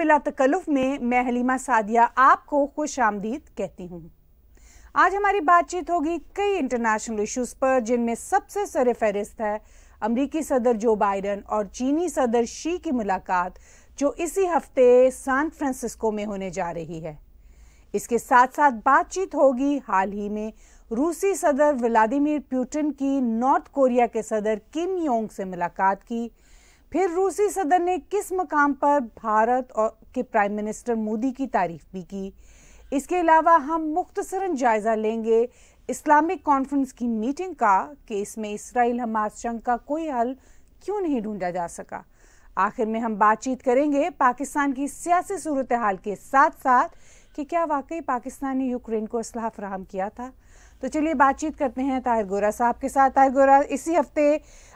बिला तकल्लुफ में मैं हलीमा सादिया आपको खुश आमदीद कहती हूँ आज हमारी बातचीत होगी कई इंटरनेशनल इश्यूज़ पर जिनमें सबसे सर फहरिस्त है अमरीकी सदर जो बाइडन और चीनी सदर शी की मुलाकात जो इसी हफ्ते सान फ्रांसिस्को में होने जा रही है इसके साथ साथ बातचीत होगी हाल ही में रूसी सदर व्लादिमिर पुतिन की नॉर्थ कोरिया के सदर किम योंग से मुलाकात की फिर रूसी सदन ने किस मकाम पर भारत और के प्राइम मिनिस्टर मोदी की तारीफ भी की इसके अलावा हम मुख्तसरन जायजा लेंगे इस्लामिक कॉन्फ्रेंस की मीटिंग का कि इसमें इसराइल हमास जंग का कोई हल क्यों नहीं ढूंढा जा सका आखिर में हम बातचीत करेंगे पाकिस्तान की सियासी सूरत हाल के साथ साथ कि क्या वाकई पाकिस्तान ने यूक्रेन को असलाह फ्राहम किया था तो चलिए बातचीत करते हैं ताहिर गोरा साहब के साथ ताहिर गोरा इसी हफ्ते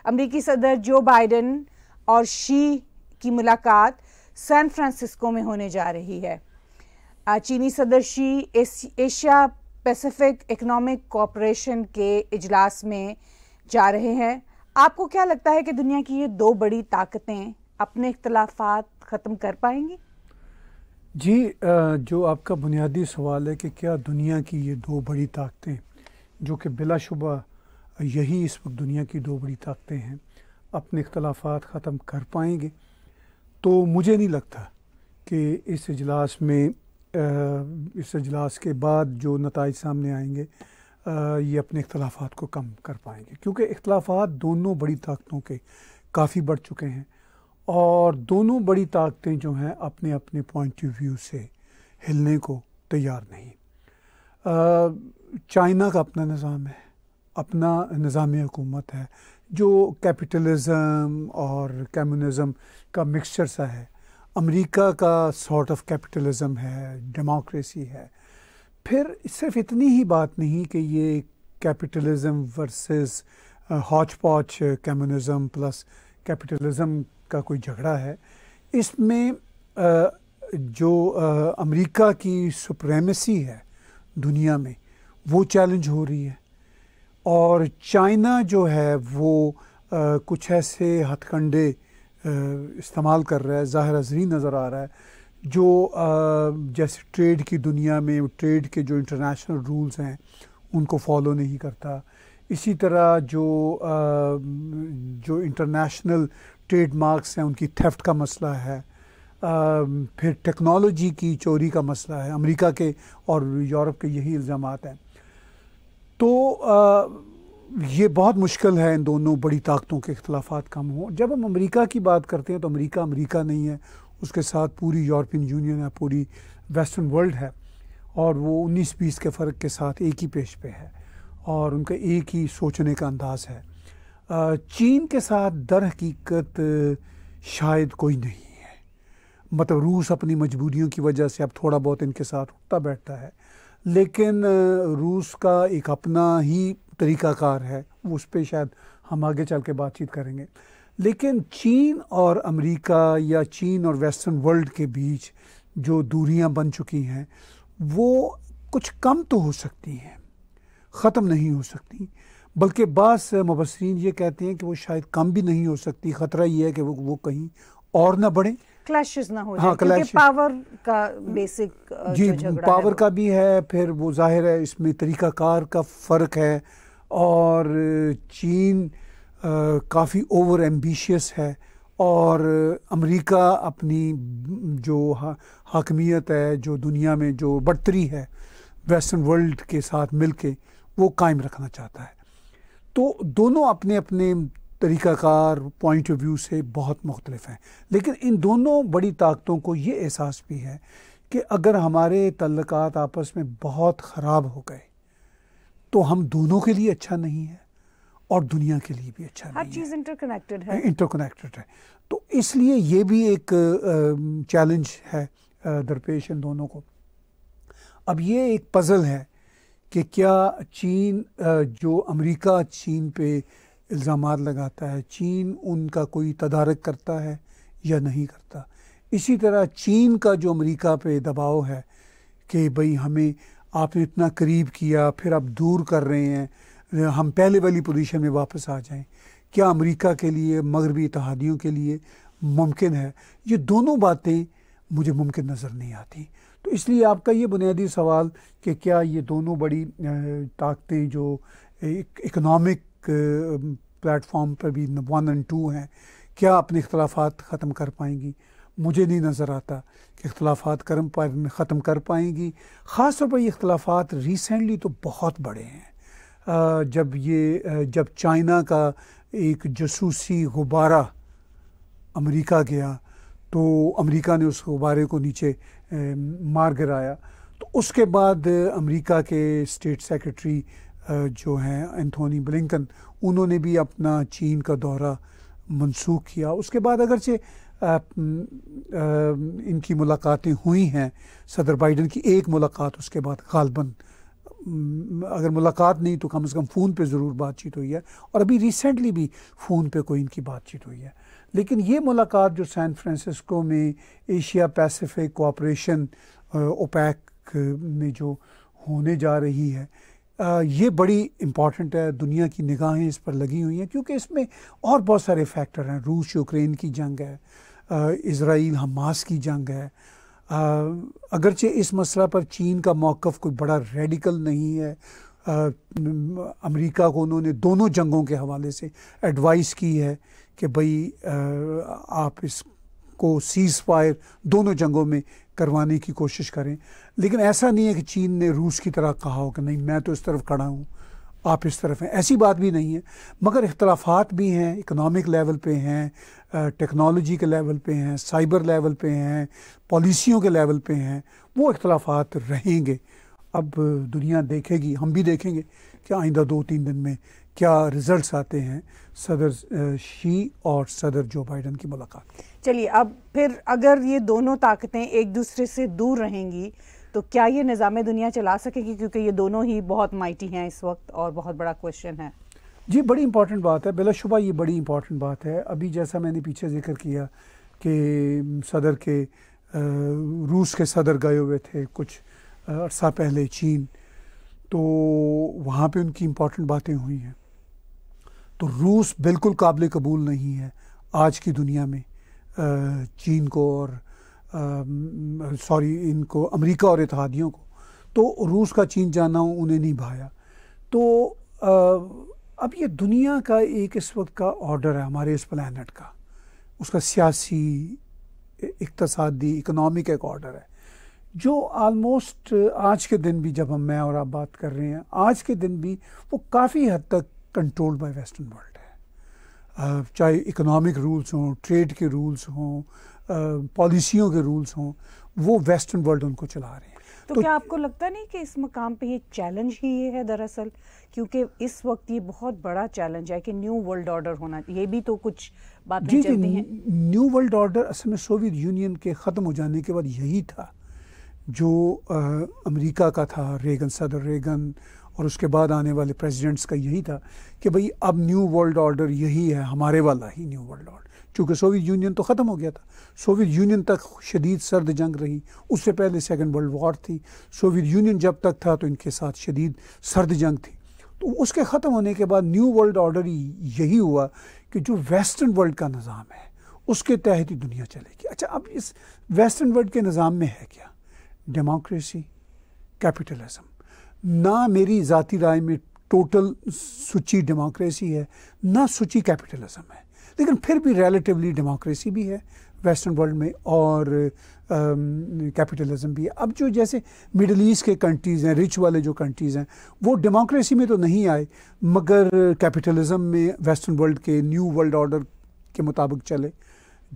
अमरीकी सदर जो बाइडन और शी की मुलाकात सैन फ्रांसिस्को में होने जा रही है चीनी सदर Xi Asia Pacific Economic Cooperation के इजलास में जा रहे हैं आपको क्या लगता है कि दुनिया की ये दो बड़ी ताकतें अपने इख्तलाफात ख़त्म कर पाएंगी जी जो आपका बुनियादी सवाल है कि क्या दुनिया की ये दो बड़ी ताकतें जो कि बिलाशुबा यही इस वक्त दुनिया की दो बड़ी ताकतें हैं अपने अख्तलाफा ख़त्म कर पाएंगे तो मुझे नहीं लगता कि इस अजलास में इस अजलास के बाद जो नतज सामने आएंगे ये अपने अख्तलाफा को कम कर पाएंगे क्योंकि अख्तलाफा दोनों बड़ी ताकतों के काफ़ी बढ़ चुके हैं और दोनों बड़ी ताकतें जो हैं अपने अपने पॉइंट ऑफ व्यू से हिलने को तैयार नहीं चाइना का अपना निज़ाम है अपना निज़ाम हुकूमत है जो कैपिटलिज्म और कम्युनिज्म का मिक्सचर सा है अमेरिका का सॉर्ट ऑफ कैपिटलिज्म है डेमोक्रेसी है फिर सिर्फ इतनी ही बात नहीं कि ये capitalism versus hotchpotch communism plus capitalism का कोई झगड़ा है इसमें uh, जो uh, अमेरिका की सुप्रेमेसी है दुनिया में वो चैलेंज हो रही है और चाइना जो है वो आ, कुछ ऐसे हथकंडे इस्तेमाल कर रहा है ज़ाहिर जरी नज़र आ रहा है जो आ, जैसे ट्रेड की दुनिया में ट्रेड के जो इंटरनेशनल रूल्स हैं उनको फॉलो नहीं करता इसी तरह जो आ, जो इंटरनेशनल ट्रेड मार्क्स हैं उनकी थेफ्ट का मसला है फिर टेक्नोलॉजी की चोरी का मसला है अमेरिका के और यूरोप के यही इल्ज़ाम हैं तो आ, ये बहुत मुश्किल है इन दोनों बड़ी ताकतों के अख्तलाफा कम हों जब हम अमेरिका की बात करते हैं तो अमेरिका अमेरिका नहीं है उसके साथ पूरी यूरोपियन यूनियन है पूरी वेस्टर्न वर्ल्ड है और वो उन्नीस बीस के फ़र्क के साथ एक ही पेश पे है और उनका एक ही सोचने का अंदाज़ है चीन के साथ दर हकीकत शायद कोई नहीं है मतलब रूस अपनी मजबूरियों की वजह से अब थोड़ा बहुत इनके साथ उठता बैठता है लेकिन रूस का एक अपना ही तरीकाकार है उस पर शायद हम आगे चल के बातचीत करेंगे लेकिन चीन और अमेरिका या चीन और वेस्टर्न वर्ल्ड के बीच जो दूरियां बन चुकी हैं वो कुछ कम तो हो सकती हैं ख़त्म नहीं हो सकती बल्कि बास मुबसरीन ये कहते हैं कि वो शायद कम भी नहीं हो सकती ख़तरा ये है कि वो वो कहीं और ना बढ़ें क्लैशेस ना हो हाँ, क्योंकि पावर का बेसिक जी पावर का भी है फिर वो जाहिर है इसमें तरीकाकार का फ़र्क है और चीन काफ़ी ओवर एम्बिशियस है और अमेरिका अपनी जो हा, हाकमियत है जो दुनिया में जो बढ़तरी है वेस्टर्न वर्ल्ड के साथ मिलके वो कायम रखना चाहता है तो दोनों अपने अपने तरीक़ाकार पॉइंट ऑफ व्यू से बहुत मुख्तलिफ हैं लेकिन इन दोनों बड़ी ताकतों को ये एहसास भी है कि अगर हमारे तल्लक आपस में बहुत ख़राब हो गए तो हम दोनों के लिए अच्छा नहीं है और दुनिया के लिए भी अच्छा हर चीज़ इंटरकनेक्टेड है इंटरकनेक्टेड है तो इसलिए ये भी एक चैलेंज है दरपेश इन दोनों को अब ये एक पज़ल है कि क्या चीन जो अमेरिका चीन पे इल्ज़ाम लगाता है चीन उनका कोई तदारक करता है या नहीं करता इसी तरह चीन का जो अमेरिका पे दबाव है कि भाई हमें आपने इतना करीब किया फिर आप दूर कर रहे हैं हम पहले वाली पोजीशन में वापस आ जाएं क्या अमेरिका के लिए मगरबी इतिहादियों के लिए मुमकिन है ये दोनों बातें मुझे मुमकिन नज़र नहीं आती तो इसलिए आपका ये बुनियादी सवाल कि क्या ये दोनों बड़ी ताकतें जो इकनॉमिक प्लेटफॉर्म पर भी वन एंड टू हैं क्या अपने अख्तलाफा ख़त्म कर पाएंगी मुझे नहीं नज़र आता कि अख्तलाफात कर्म पर ख़त्म कर पाएंगी ख़ास तौर पर ये अख्तलाफात रिसेंटली तो बहुत बड़े हैं जब ये जब चाइना का एक जसूसी गुब्बारा अमेरिका गया तो अमेरिका ने उस गुब्बारे को नीचे मार गिराया तो उसके बाद अमेरिका के स्टेट सेक्रेटरी जो हैं एंथोनी ब्लिंकन उन्होंने भी अपना चीन का दौरा मनसूख किया उसके बाद अगरचे इनकी मुलाकातें हुई हैं सदर बाइडन की एक मुलाकात उसके बाद गालबन अगर मुलाकात नहीं तो कम से कम फ़ोन पे ज़रूर बातचीत हुई है और अभी रिसेंटली भी फ़ोन पे कोई इनकी बातचीत हुई है लेकिन ये मुलाकात जो सैन फ्रांसिस्को में एशिया पैसिफिक कोऑपरेशन ओपैक में जो होने जा रही है ये बड़ी इम्पॉर्टेंट है दुनिया की निगाहें इस पर लगी हुई हैं क्योंकि इसमें और बहुत सारे फैक्टर हैं रूस यूक्रेन की जंग है इसराइल हमास की जंग है अगरचे इस मसला पर चीन का मौक़ कोई बड़ा रेडिकल नहीं है अमेरिका को उन्होंने दोनों जंगों के हवाले से एडवाइस की है कि भाई आप इसको सीज़ फायर दोनों जंगों में करवाने की कोशिश करें लेकिन ऐसा नहीं है कि चीन ने रूस की तरह कहा हो कि नहीं मैं तो इस तरफ खड़ा हूँ आप इस तरफ हैं ऐसी बात भी नहीं है मगर इख्तलाफात भी हैं इकनॉमिक लेवल पे हैं टेक्नोलॉजी के लेवल पे हैं साइबर लेवल पे हैं पॉलिसियों के लेवल पे हैं वो इख्तलाफात रहेंगे अब दुनिया देखेगी हम भी देखेंगे कि आइंदा दो तीन दिन में क्या रिज़ल्ट्स आते हैं सदर शी और सदर जो बाइडन की मुलाकात के चलिए अब फिर अगर ये दोनों ताकतें एक दूसरे से दूर रहेंगी तो क्या ये निज़ाम दुनिया चला सकेगी क्योंकि ये दोनों ही बहुत माइटी हैं इस वक्त और बहुत बड़ा क्वेश्चन है जी बड़ी इंपॉर्टेंट बात है बिलाशुबा ये बड़ी इंपॉर्टेंट बात है अभी जैसा मैंने पीछे जिक्र किया कि सदर के रूस के सदर गए हुए थे कुछ अरसा पहले चीन तो वहाँ पे उनकी इम्पॉर्टेंट बातें हुई हैं तो रूस बिल्कुल काबिल कबूल नहीं है आज की दुनिया में चीन को और सॉरी इनको अमेरिका और इतिहादियों को तो रूस का चीन जाना उन्हें नहीं भाया तो अब ये दुनिया का एक इस वक्त का ऑर्डर है हमारे इस प्लानट का उसका सियासी इकतसादी इकनॉमिक एक ऑर्डर है जो आलमोस्ट आज के दिन भी जब हम मैं और आप बात कर रहे हैं आज के दिन भी वो काफ़ी हद तक कंट्रोल्ड बाय वेस्टर्न वर्ल्ड चाहे इकोनॉमिक रूल्स हों ट्रेड के रूल्स हों पॉलिसियों के रूल्स हों वो वेस्टर्न वर्ल्ड उनको चला रहे हैं तो, तो क्या आपको लगता नहीं कि इस मकाम पे ये चैलेंज ही ये है दरअसल क्योंकि इस वक्त ये बहुत बड़ा चैलेंज है कि न्यू वर्ल्ड ऑर्डर होना ये भी तो कुछ बातें जी, चलती जी, हैं न्यू वर्ल्ड ऑर्डर असल में सोवियत यूनियन के ख़त्म हो जाने के बाद यही था जो अमेरिका का था रेगन सदर रेगन और उसके बाद आने वाले प्रेसिडेंट्स का यही था कि भाई अब न्यू वर्ल्ड ऑर्डर यही है हमारे वाला ही न्यू वर्ल्ड ऑर्डर चूँकि सोवियत यूनियन तो ख़त्म हो गया था सोवियत यूनियन तक शदीद सर्द जंग रही उससे पहले सेकेंड वर्ल्ड वॉर थी सोवियत यूनियन जब तक था तो इनके साथ शदीद सर्द जंग थी तो उसके ख़त्म होने के बाद न्यू वर्ल्ड ऑर्डर यही हुआ कि जो वेस्टर्न वर्ल्ड का निज़ाम है उसके तहत ही दुनिया चलेगी अच्छा अब इस वेस्टर्न वर्ल्ड के निज़ाम में है क्या डेमोक्रेसी कैपिटलिज्म ना मेरी ज़ाती राय में टोटल सुची डेमोक्रेसी है ना सुची कैपिटलिज्म है लेकिन फिर भी रिलेटिवली डेमोक्रेसी भी है वेस्टर्न वर्ल्ड में और कैपिटलिज्म um, भी है अब जो जैसे मिडल ईस्ट के कंट्रीज़ हैं रिच वाले जो कंट्रीज़ हैं वो डेमोक्रेसी में तो नहीं आए मगर कैपिटलिज्म में वेस्टर्न वर्ल्ड के न्यू वर्ल्ड ऑर्डर के मुताबिक चले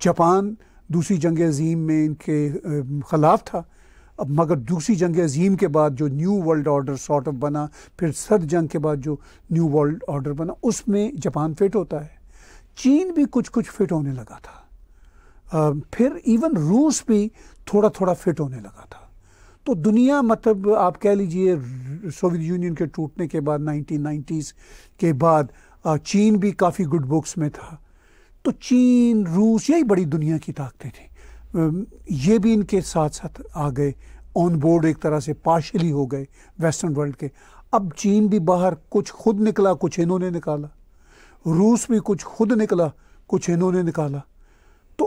जापान दूसरी जंग अजीम में इनके um, ख़िलाफ़ था अब मगर दूसरी जंग अजीम के बाद जो new world order sort of बना फिर सर्द जंग के बाद जो न्यू वर्ल्ड ऑर्डर बना उसमें जापान फिट होता है चीन भी कुछ कुछ फिट होने लगा था फिर इवन रूस भी थोड़ा थोड़ा फिट होने लगा था तो दुनिया मतलब आप कह लीजिए सोवियत यूनियन के टूटने के बाद नाइनटीन के बाद चीन भी काफ़ी गुड बुक्स में था तो चीन रूस यही बड़ी दुनिया की ताकतें थी ये भी इनके साथ साथ आ गए ऑन बोर्ड एक तरह से पार्शली हो गए वेस्टर्न वर्ल्ड के अब चीन भी बाहर कुछ खुद निकला कुछ इन्होंने निकाला रूस भी कुछ खुद निकला कुछ इन्होंने निकाला तो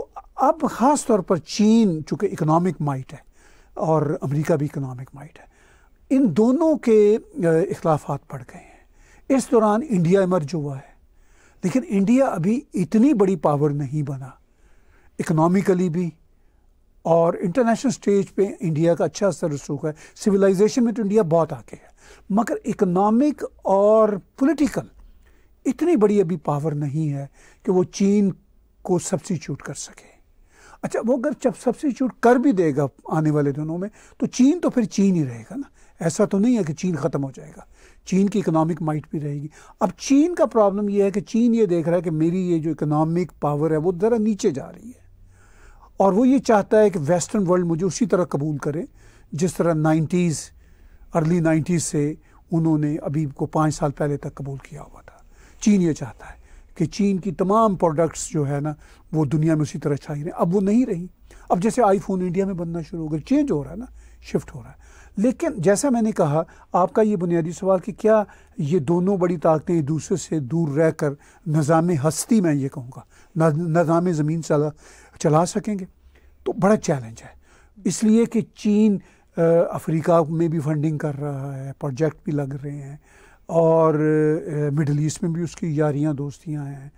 अब ख़ास तौर पर चीन चूँकि इकोनॉमिक माइट है और अमेरिका भी इकोनॉमिक माइट है इन दोनों के इख्लाफात बढ़ गए हैं इस दौरान इंडिया इमर्ज हुआ है लेकिन इंडिया अभी इतनी बड़ी पावर नहीं बना इकनॉमिकली भी और इंटरनेशनल स्टेज पे इंडिया का अच्छा असर रसूख है सिविलाइजेशन में तो इंडिया बहुत आगे है मगर इकोनॉमिक और पॉलिटिकल इतनी बड़ी अभी पावर नहीं है कि वो चीन को सब्सिट्यूट कर सके अच्छा वो अगर जब सब्सिट्यूट कर भी देगा आने वाले दिनों में तो चीन तो फिर चीन ही रहेगा ना ऐसा तो नहीं है कि चीन ख़त्म हो जाएगा चीन की इकोनॉमिक माइट भी रहेगी अब चीन का प्रॉब्लम यह है कि चीन ये देख रहा है कि मेरी ये जो इकोनॉमिक पावर है वो ज़रा नीचे जा रही है और वो ये चाहता है कि वेस्टर्न वर्ल्ड मुझे उसी तरह कबूल करे जिस तरह नाइन्टीज़ अर्ली नाइन्टीज़ से उन्होंने अभी को पाँच साल पहले तक कबूल किया हुआ था चीन ये चाहता है कि चीन की तमाम प्रोडक्ट्स जो है ना वो दुनिया में उसी तरह छाई रहे अब वो नहीं रही अब जैसे आईफोन इंडिया में बनना शुरू हो गया चेंज हो रहा है ना शिफ्ट हो रहा है लेकिन जैसा मैंने कहा आपका ये बुनियादी सवाल कि क्या ये दोनों बड़ी ताकतें एक दूसरे से दूर रहकर कर निज़ाम हस्ती मैं ये कहूँगा निज़ाम ज़मीन से चला सकेंगे तो बड़ा चैलेंज है इसलिए कि चीन अफ्रीका में भी फंडिंग कर रहा है प्रोजेक्ट भी लग रहे हैं और मिडल ईस्ट में भी उसकी यारियां दोस्तियां हैं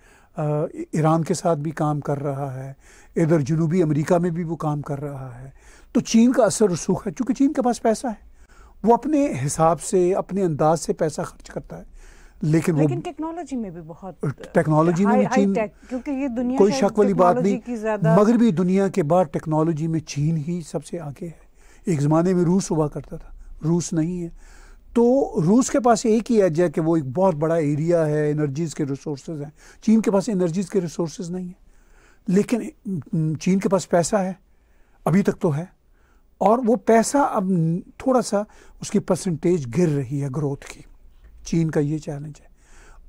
ईरान के साथ भी काम कर रहा है इधर जनूबी अमेरिका में भी वो काम कर रहा है तो चीन का असर रसूख है चूँकि चीन के पास पैसा है वो अपने हिसाब से अपने अंदाज से पैसा खर्च करता है लेकिन वो टेक्नोलॉजी में भी बहुत टेक्नोलॉजी में चीन क्योंकि ये दुनिया कोई शक वाली बात नहीं मगर भी दुनिया के बाद टेक्नोलॉजी में चीन ही सबसे आगे है एक ज़माने में रूस हुआ करता था रूस नहीं है तो रूस के पास एक ही एज है कि वो एक बहुत बड़ा एरिया है एनर्जीज़ के रिसोर्स हैं चीन के पास एनर्जीज़ के रिसोर्स नहीं है लेकिन चीन के पास पैसा है अभी तक तो है और वो पैसा अब थोड़ा सा उसकी परसेंटेज गिर रही है ग्रोथ की चीन का ये चैलेंज है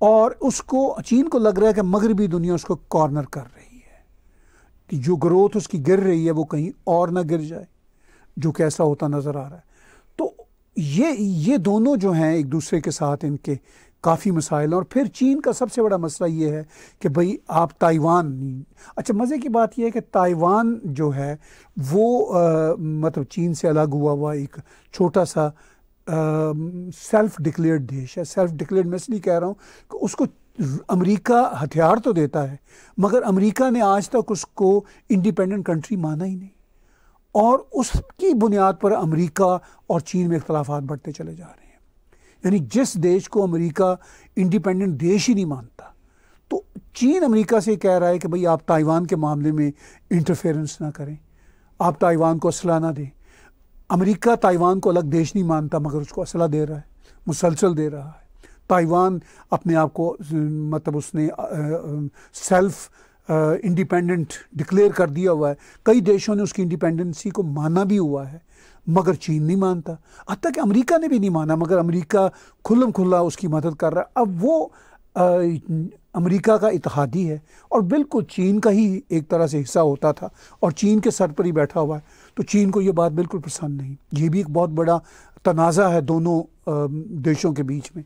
और उसको चीन को लग रहा है कि मगरबी दुनिया उसको कॉर्नर कर रही है कि जो ग्रोथ उसकी गिर रही है वो कहीं और ना गिर जाए जो कैसा होता नज़र आ रहा है तो ये ये दोनों जो हैं एक दूसरे के साथ इनके काफ़ी मसाइल और फिर चीन का सबसे बड़ा मसला ये है कि भाई आप ताइवान अच्छा मज़े की बात यह है कि ताइवान जो है वो आ, मतलब चीन से अलग हुआ हुआ एक छोटा सा सेल्फ डिक्लेयर्ड देश है सेल्फ डिक्लेयर्ड मैं इसलिए कह रहा हूँ कि उसको अमेरिका हथियार तो देता है मगर अमेरिका ने आज तक उसको इंडिपेंडेंट कंट्री माना ही नहीं और उसकी बुनियाद पर अमेरिका और चीन में इख्तलाफात बढ़ते चले जा रहे हैं यानी जिस देश को अमेरिका इंडिपेंडेंट देश ही नहीं मानता तो चीन अमेरिका से कह रहा है कि भाई आप ताइवान के मामले में इंटरफेरेंस ना करें आप ताइवान को असला ना दें अमेरिका ताइवान को अलग देश नहीं मानता मगर उसको असला दे रहा है मुसलसल दे रहा है ताइवान अपने आप को मतलब उसने सेल्फ इंडिपेंडेंट डिक्लेयर कर दिया हुआ है कई देशों ने उसकी इंडिपेंडेंसी को माना भी हुआ है मगर चीन नहीं मानता अब तक अमरीका ने भी नहीं माना मगर अमरीका खुल्लम खुल्ला उसकी मदद कर रहा है अब वो अमेरिका का इतिहादी है और बिल्कुल चीन का ही एक तरह से हिस्सा होता था और चीन के सर पर ही बैठा हुआ है तो चीन को ये बात बिल्कुल पसंद नहीं ये भी एक बहुत बड़ा तनाज़ा है दोनों देशों के बीच में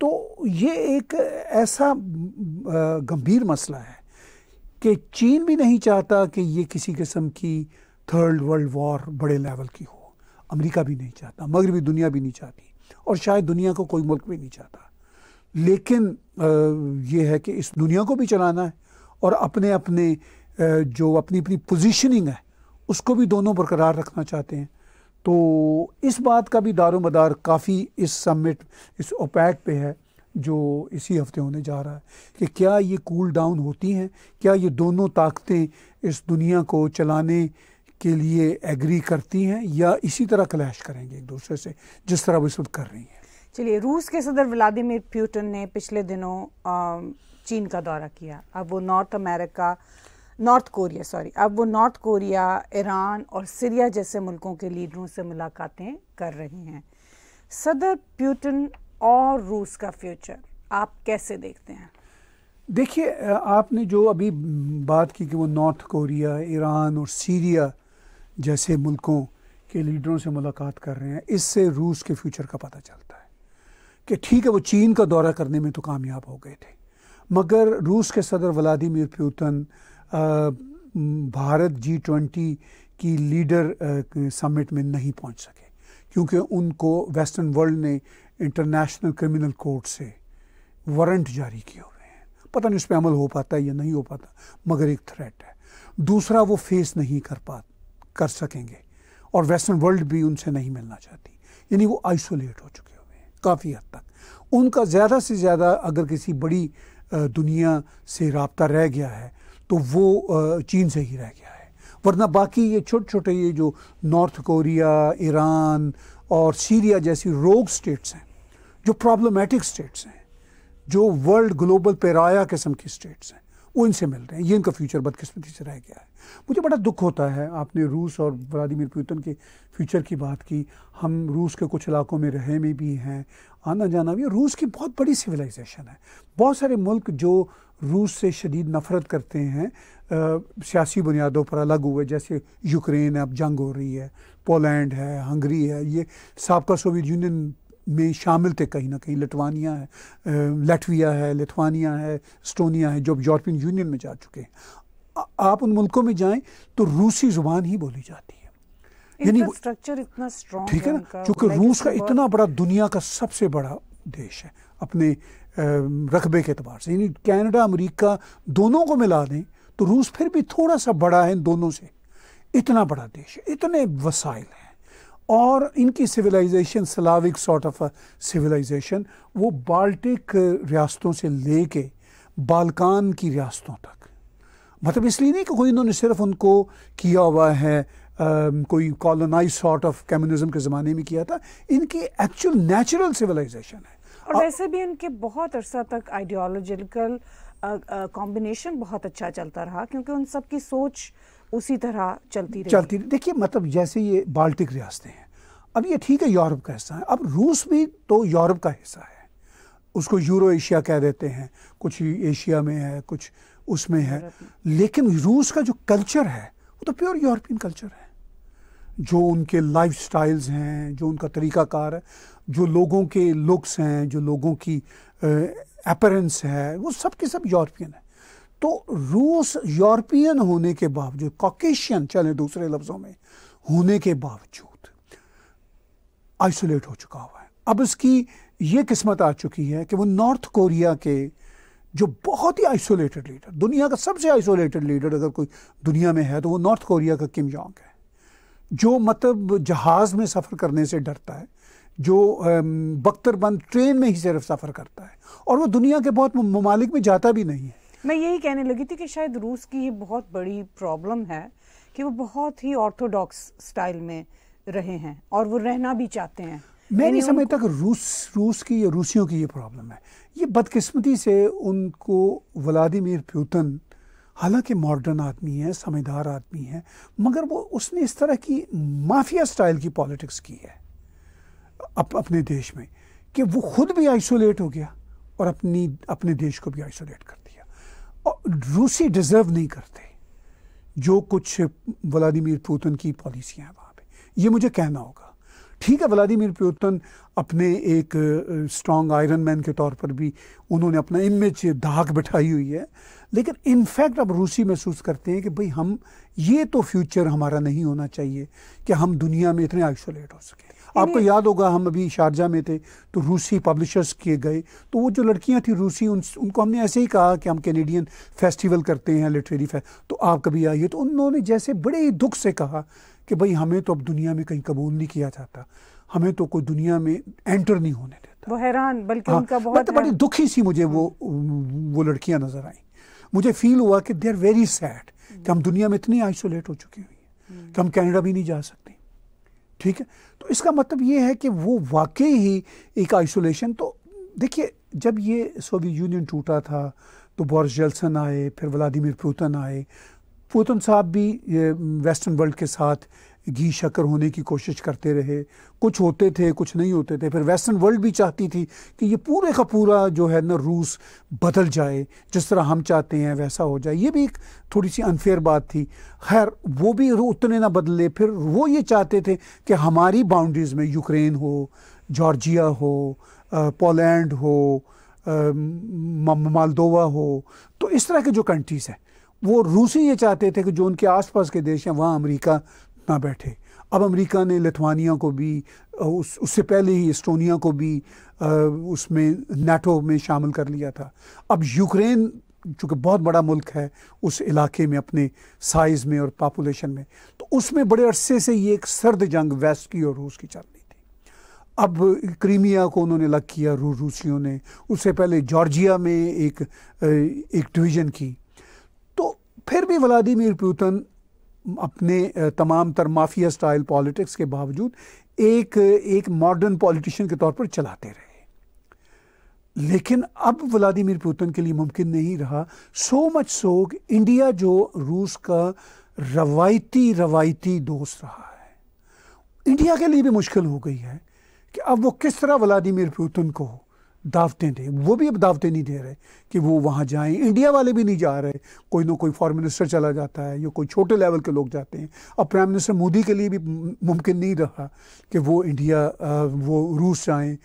तो ये एक ऐसा गंभीर मसला है कि चीन भी नहीं चाहता कि ये किसी किस्म की थर्ड वर्ल्ड वॉर बड़े लेवल की हो अमेरिका भी नहीं चाहता मगर भी दुनिया भी नहीं चाहती और शायद दुनिया को कोई मुल्क भी नहीं चाहता लेकिन ये है कि इस दुनिया को भी चलाना है और अपने अपने जो अपनी अपनी पोजीशनिंग है उसको भी दोनों बरकरार रखना चाहते हैं तो इस बात का भी दारोमदार काफ़ी इस समिट इस ओपैक पे है जो इसी हफ्ते होने जा रहा है कि क्या ये कूल डाउन होती हैं क्या ये दोनों ताकतें इस दुनिया को चलाने के लिए एग्री करती हैं या इसी तरह क्लैश करेंगे एक दूसरे से जिस तरह वो इस वक्त कर रही हैं चलिए रूस के सदर व्लादिमिर प्यूटन ने पिछले दिनों चीन का दौरा किया अब वो North America North Korea sorry अब वो नॉर्थ कोरिया ईरान और सीरिया जैसे मुल्कों के लीडरों से मुलाकातें कर रही हैं सदर प्यूटन और रूस का फ्यूचर आप कैसे देखते हैं देखिए आपने जो अभी बात की कि वो नॉर्थ कोरिया ईरान और सीरिया जैसे मुल्कों के लीडरों से मुलाकात कर रहे हैं इससे रूस के फ्यूचर का पता चलता है कि ठीक है वो चीन का दौरा करने में तो कामयाब हो गए थे मगर रूस के सदर Vladimir Putin Bharat G twenty की लीडर समिट में नहीं पहुंच सके क्योंकि उनको वेस्टर्न वर्ल्ड ने इंटरनेशनल क्रिमिनल कोर्ट से वारंट जारी किए हुए हैं पता नहीं उस पर अमल हो पाता है या नहीं हो पाता मगर एक थ्रेट है दूसरा वो फेस नहीं कर पा कर सकेंगे और वेस्टर्न वर्ल्ड भी उनसे नहीं मिलना चाहती यानी वो आइसोलेट हो चुके काफ़ी हद तक उनका ज़्यादा से ज़्यादा अगर किसी बड़ी दुनिया से रबता रह गया है तो वो चीन से ही रह गया है वरना बाकी ये छोटे छोटे ये जो नॉर्थ कोरिया ईरान और सीरिया जैसी रोग स्टेट्स हैं जो प्रॉब्लमेटिक स्टेट्स हैं जो वर्ल्ड ग्लोबल पेराया किस्म की स्टेट्स हैं वो इनसे मिल रहे हैं ये इनका फ्यूचर बदकिस्मती से रह गया है मुझे बड़ा दुख होता है आपने रूस और व्लादिमिर पुतिन के फ्यूचर की बात की हम रूस के कुछ इलाकों में रहे में भी हैं आना जाना भी रूस की बहुत बड़ी सिविलाइजेशन है बहुत सारे मुल्क जो रूस से शदीद नफरत करते हैं सियासी बुनियादों पर अलग हुए जैसे यूक्रेन अब जंग हो रही है पोलैंड है हंगरी है ये सबका सोवियत यूनियन में शामिल थे कहीं ना कहीं लटवानिया है लटविया है लिथवानिया है स्टोनिया है जो अब यूरोपियन यूनियन में जा चुके हैं आप उन मुल्कों में जाएं तो रूसी जुबान ही बोली जाती है यानी स्ट्रक्चर इतना स्ट्रॉन्ग ठीक है ना क्योंकि रूस का इतना बड़ा दुनिया का सबसे बड़ा देश है अपने रकबे के अतबार से यानी कैनेडा अमरीका दोनों को मिला दें तो रूस फिर भी थोड़ा सा बड़ा है इन दोनों से इतना बड़ा देश है इतने वसाइल हैं और इनकी civilisation Slavic sort of civilisation वो बाल्टिक uh, रियासतों से लेके बालकान की रियासतों तक मतलब इसलिए नहीं कि कोई इन्होंने सिर्फ उनको किया हुआ है आ, um, कोई कॉलोनाइज सॉर्ट ऑफ कम्युनिज्म के ज़माने में किया था इनकी एक्चुअल नेचुरल सिविलाइजेशन है और आ, वैसे भी इनके बहुत अरसा तक आइडियोलॉजिकल कॉम्बिनेशन uh, uh, बहुत अच्छा चलता रहा क्योंकि उन सब की सोच उसी तरह चलती रही चलती देखिए मतलब जैसे ये बाल्टिक रियासतें हैं अब ये ठीक है यूरोप का हिस्सा है अब रूस भी तो यूरोप का हिस्सा है उसको यूरो एशिया कह देते हैं कुछ एशिया में है कुछ उसमें है लेकिन रूस का जो कल्चर है वो तो प्योर यूरोपियन कल्चर है जो उनके लाइफ स्टाइल्स हैं जो उनका तरीक़ाकार है जो लोगों के लुक्स हैं जो लोगों की अपरेंस है वो सब के सब यूरोपियन है तो रूस यूरोपियन होने के बावजूद कॉकेशियन चले दूसरे लफ्ज़ों में होने के बावजूद आइसोलेट हो चुका हुआ है अब इसकी ये किस्मत आ चुकी है कि वो नॉर्थ कोरिया के जो बहुत ही आइसोलेटेड लीडर दुनिया का सबसे आइसोलेटेड लीडर अगर कोई दुनिया में है तो वो नॉर्थ कोरिया का किम जोंग है जो मतलब जहाज़ में सफ़र करने से डरता है जो बख्तरबंद ट्रेन में ही सिर्फ सफ़र करता है और वो दुनिया के बहुत ममालिक में जाता भी नहीं है मैं यही कहने लगी थी कि शायद रूस की ये बहुत बड़ी प्रॉब्लम है कि वो बहुत ही ऑर्थोडॉक्स स्टाइल में रहे हैं और वो रहना भी चाहते हैं मैं नहीं समझता कि रूस रूस की या रूसियों की ये प्रॉब्लम है ये बदकिस्मती से उनको व्लादिमिर प्यूतन हालांकि मॉडर्न आदमी है समझदार आदमी है मगर वो उसने इस तरह की माफिया स्टाइल की पॉलिटिक्स की है अप, अपने देश में कि वो खुद भी आइसोलेट हो गया और अपनी अपने देश को भी आइसोलेट कर दिया रूसी डिज़र्व नहीं करते जो कुछ व्लादिमीर पुतिन की पॉलिसियां हैं वहां पे ये मुझे कहना होगा ठीक है व्लादिमिर प्योतन अपने एक स्ट्रॉन्ग आयरन मैन के तौर पर भी उन्होंने अपना इमेज धाक बिठाई हुई है लेकिन इनफैक्ट अब रूसी महसूस करते हैं कि भाई हम ये तो फ्यूचर हमारा नहीं होना चाहिए कि हम दुनिया में इतने आइसोलेट हो सके आपको याद होगा हम अभी शारजा में थे तो रूसी पब्लिशर्स किए गए तो वो जो लड़कियां थी रूसी उन उनको हमने ऐसे ही कहा कि हम कैनेडियन फेस्टिवल करते हैं लिटरेरी फेस्ट तो आप कभी आइए तो उन्होंने जैसे बड़े ही दुख से कहा कि भाई हमें तो अब दुनिया में कहीं कबूल नहीं किया जाता हमें तो कोई दुनिया में एंटर नहीं होने देता वो हैरान बल्कि हाँ, उनका बहुत तो बड़ी दुखी सी मुझे वो हाँ। वो लड़कियां नजर आई मुझे फील हुआ कि दे आर वेरी सैड कि हम दुनिया में इतनी आइसोलेट हो चुकी हुई है हम्म। कि हम कैनेडा भी नहीं जा सकते ठीक है तो इसका मतलब ये है कि वो वाकई ही एक आइसोलेशन तो देखिए जब ये सोवियत यूनियन टूटा था तो बोरिस जेल्सन आए फिर व्लादिमिर पुतिन आए पूतन तो साहब भी वेस्टर्न वर्ल्ड के साथ घी शक्कर होने की कोशिश करते रहे कुछ होते थे कुछ नहीं होते थे फिर वेस्टर्न वर्ल्ड भी चाहती थी कि ये पूरे का पूरा जो है ना रूस बदल जाए जिस तरह हम चाहते हैं वैसा हो जाए ये भी एक थोड़ी सी अनफेयर बात थी खैर वो भी उतने ना बदले फिर वो ये चाहते थे कि हमारी बाउंड्रीज़ में यूक्रेन हो जॉर्जिया हो पोलैंड हो मालदोवा हो तो इस तरह के जो कंट्रीज़ हैं वो रूसी ये चाहते थे कि जो उनके आसपास के देश हैं वहाँ अमेरिका ना बैठे अब अमेरिका ने लिथवानिया को भी उस उससे पहले ही एस्टोनिया को भी उसमें नाटो में शामिल कर लिया था अब यूक्रेन चूँकि बहुत बड़ा मुल्क है उस इलाके में अपने साइज़ में और पापुलेशन में तो उसमें बड़े अरसे से ये एक सर्द जंग वेस्ट की और रूस की चल रही थी अब क्रीमिया को उन्होंने लग किया रू रूसियों ने उससे पहले जॉर्जिया में एक एक डिवीज़न की फिर भी व्लादिमिर पुतिन अपने तमाम तर माफिया स्टाइल पॉलिटिक्स के बावजूद एक एक मॉडर्न पॉलिटिशियन के तौर पर चलाते रहे लेकिन अब व्लादिमिर पुतिन के लिए मुमकिन नहीं रहा सो मच सो इंडिया जो रूस का रवायती रवायती दोस्त रहा है इंडिया के लिए भी मुश्किल हो गई है कि अब वो किस तरह व्लादिमिर पुतिन को दावतें दें वो भी अब दावतें नहीं दे रहे कि वो वहाँ जाएं इंडिया वाले भी नहीं जा रहे कोई ना कोई फॉरेन मिनिस्टर चला जाता है या कोई छोटे लेवल के लोग जाते हैं अब प्राइम मिनिस्टर मोदी के लिए भी मुमकिन नहीं रहा कि वो इंडिया वो रूस जाएं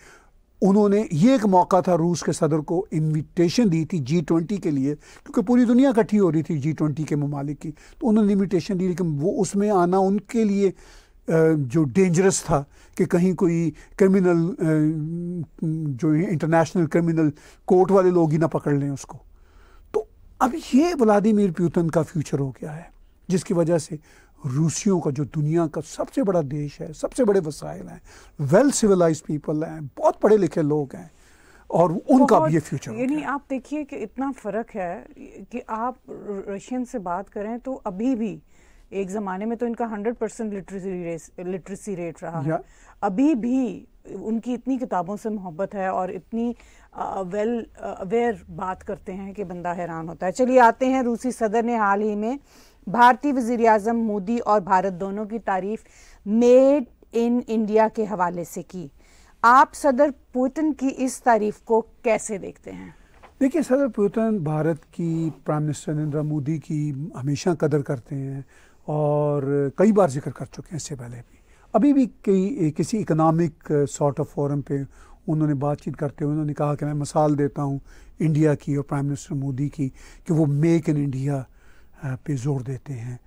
उन्होंने ये एक मौका था रूस के सदर को इनविटेशन दी थी जी ट्वेंटी के लिए क्योंकि पूरी दुनिया इकट्ठी हो रही थी जी ट्वेंटी के ममालिक की तो उन्होंने इन्विटेशन दी लेकिन वो उसमें आना उनके लिए जो डेंजरस था कि कहीं कोई क्रिमिनल जो इंटरनेशनल क्रिमिनल कोर्ट वाले लोग ही ना पकड़ लें उसको तो अब ये व्लादिमीर प्यूतन का फ्यूचर हो गया है जिसकी वजह से रूसियों का जो दुनिया का सबसे बड़ा देश है सबसे बड़े वसाइल हैं वेल सिविलाइज पीपल हैं बहुत पढ़े लिखे लोग हैं और उनका भी ये फ्यूचर यानी आप देखिए कि इतना फ़र्क है कि आप रशियन से बात करें तो अभी भी एक ज़माने में तो इनका hundred percent literacy literacy rate रहा है अभी भी उनकी इतनी किताबों से मोहब्बत है और इतनी वेल अवेयर बात करते हैं कि बंदा हैरान होता है चलिए आते हैं रूसी सदर ने हाल ही में भारतीय वजीर अजम मोदी और भारत दोनों की तारीफ मेड इन इंडिया के हवाले से की आप सदर पुतिन की इस तारीफ को कैसे देखते हैं देखिए सदर पुतिन भारत की प्राइम मिनिस्टर नरेंद्र मोदी की हमेशा कदर करते हैं और कई बार जिक्र कर चुके हैं इससे पहले भी अभी भी कई किसी इकोनॉमिक सॉर्ट ऑफ फोरम पे उन्होंने बातचीत करते हुए उन्होंने कहा कि मैं मिसाल देता हूँ इंडिया की और प्राइम मिनिस्टर मोदी की कि वो मेक इन इंडिया पे जोर देते हैं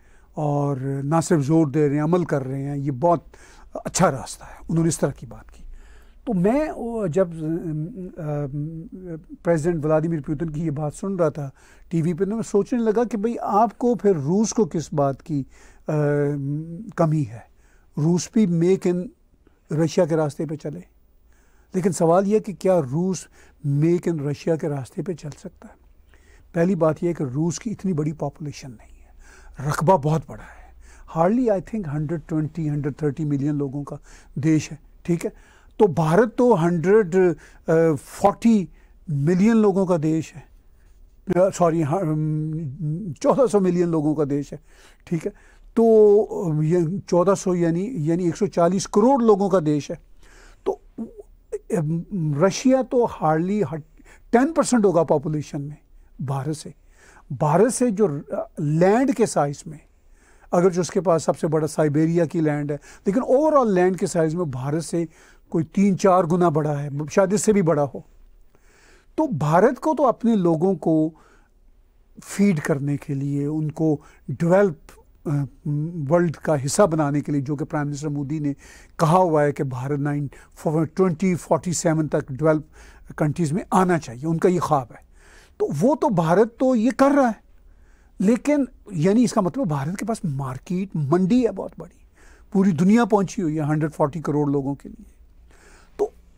और ना सिर्फ जोर दे रहे हैं अमल कर रहे हैं ये बहुत अच्छा रास्ता है उन्होंने इस तरह की बात की तो मैं जब प्रेसिडेंट व्लादिमीर पुतिन की ये बात सुन रहा था टीवी पे तो मैं सोचने लगा कि भाई आपको फिर रूस को किस बात की आ, कमी है रूस भी मेक इन रशिया के रास्ते पे चले लेकिन सवाल यह कि क्या रूस मेक इन रशिया के रास्ते पे चल सकता है पहली बात यह कि रूस की इतनी बड़ी पॉपुलेशन नहीं है रकबा बहुत बड़ा है हार्डली आई थिंक 120 130 मिलियन लोगों का देश है ठीक है तो भारत तो हंड्रेड फोर्टी मिलियन लोगों का देश है सॉरी uh, हाँ, um, चौदह सौ मिलियन लोगों का देश है ठीक है तो um, ये चौदह सौ यानी यानी एक सौ चालीस करोड़ लोगों का देश है तो um, रशिया तो हार्डली टेन परसेंट होगा पॉपुलेशन में भारत से भारत से जो लैंड uh, के साइज में अगर जो उसके पास सबसे बड़ा साइबेरिया की लैंड है लेकिन ओवरऑल लैंड के साइज में भारत से कोई तीन चार गुना बड़ा है शायद इससे भी बड़ा हो तो भारत को तो अपने लोगों को फीड करने के लिए उनको डेवलप वर्ल्ड का हिस्सा बनाने के लिए जो कि प्राइम मिनिस्टर मोदी ने कहा हुआ है कि Bharat nine twenty forty seven तक डेवलप कंट्रीज़ में आना चाहिए उनका ये ख्वाब है तो वो तो भारत तो ये कर रहा है लेकिन यानी इसका मतलब भारत के पास मार्केट मंडी है बहुत बड़ी पूरी दुनिया पहुंची हुई है हंड्रेड करोड़ लोगों के लिए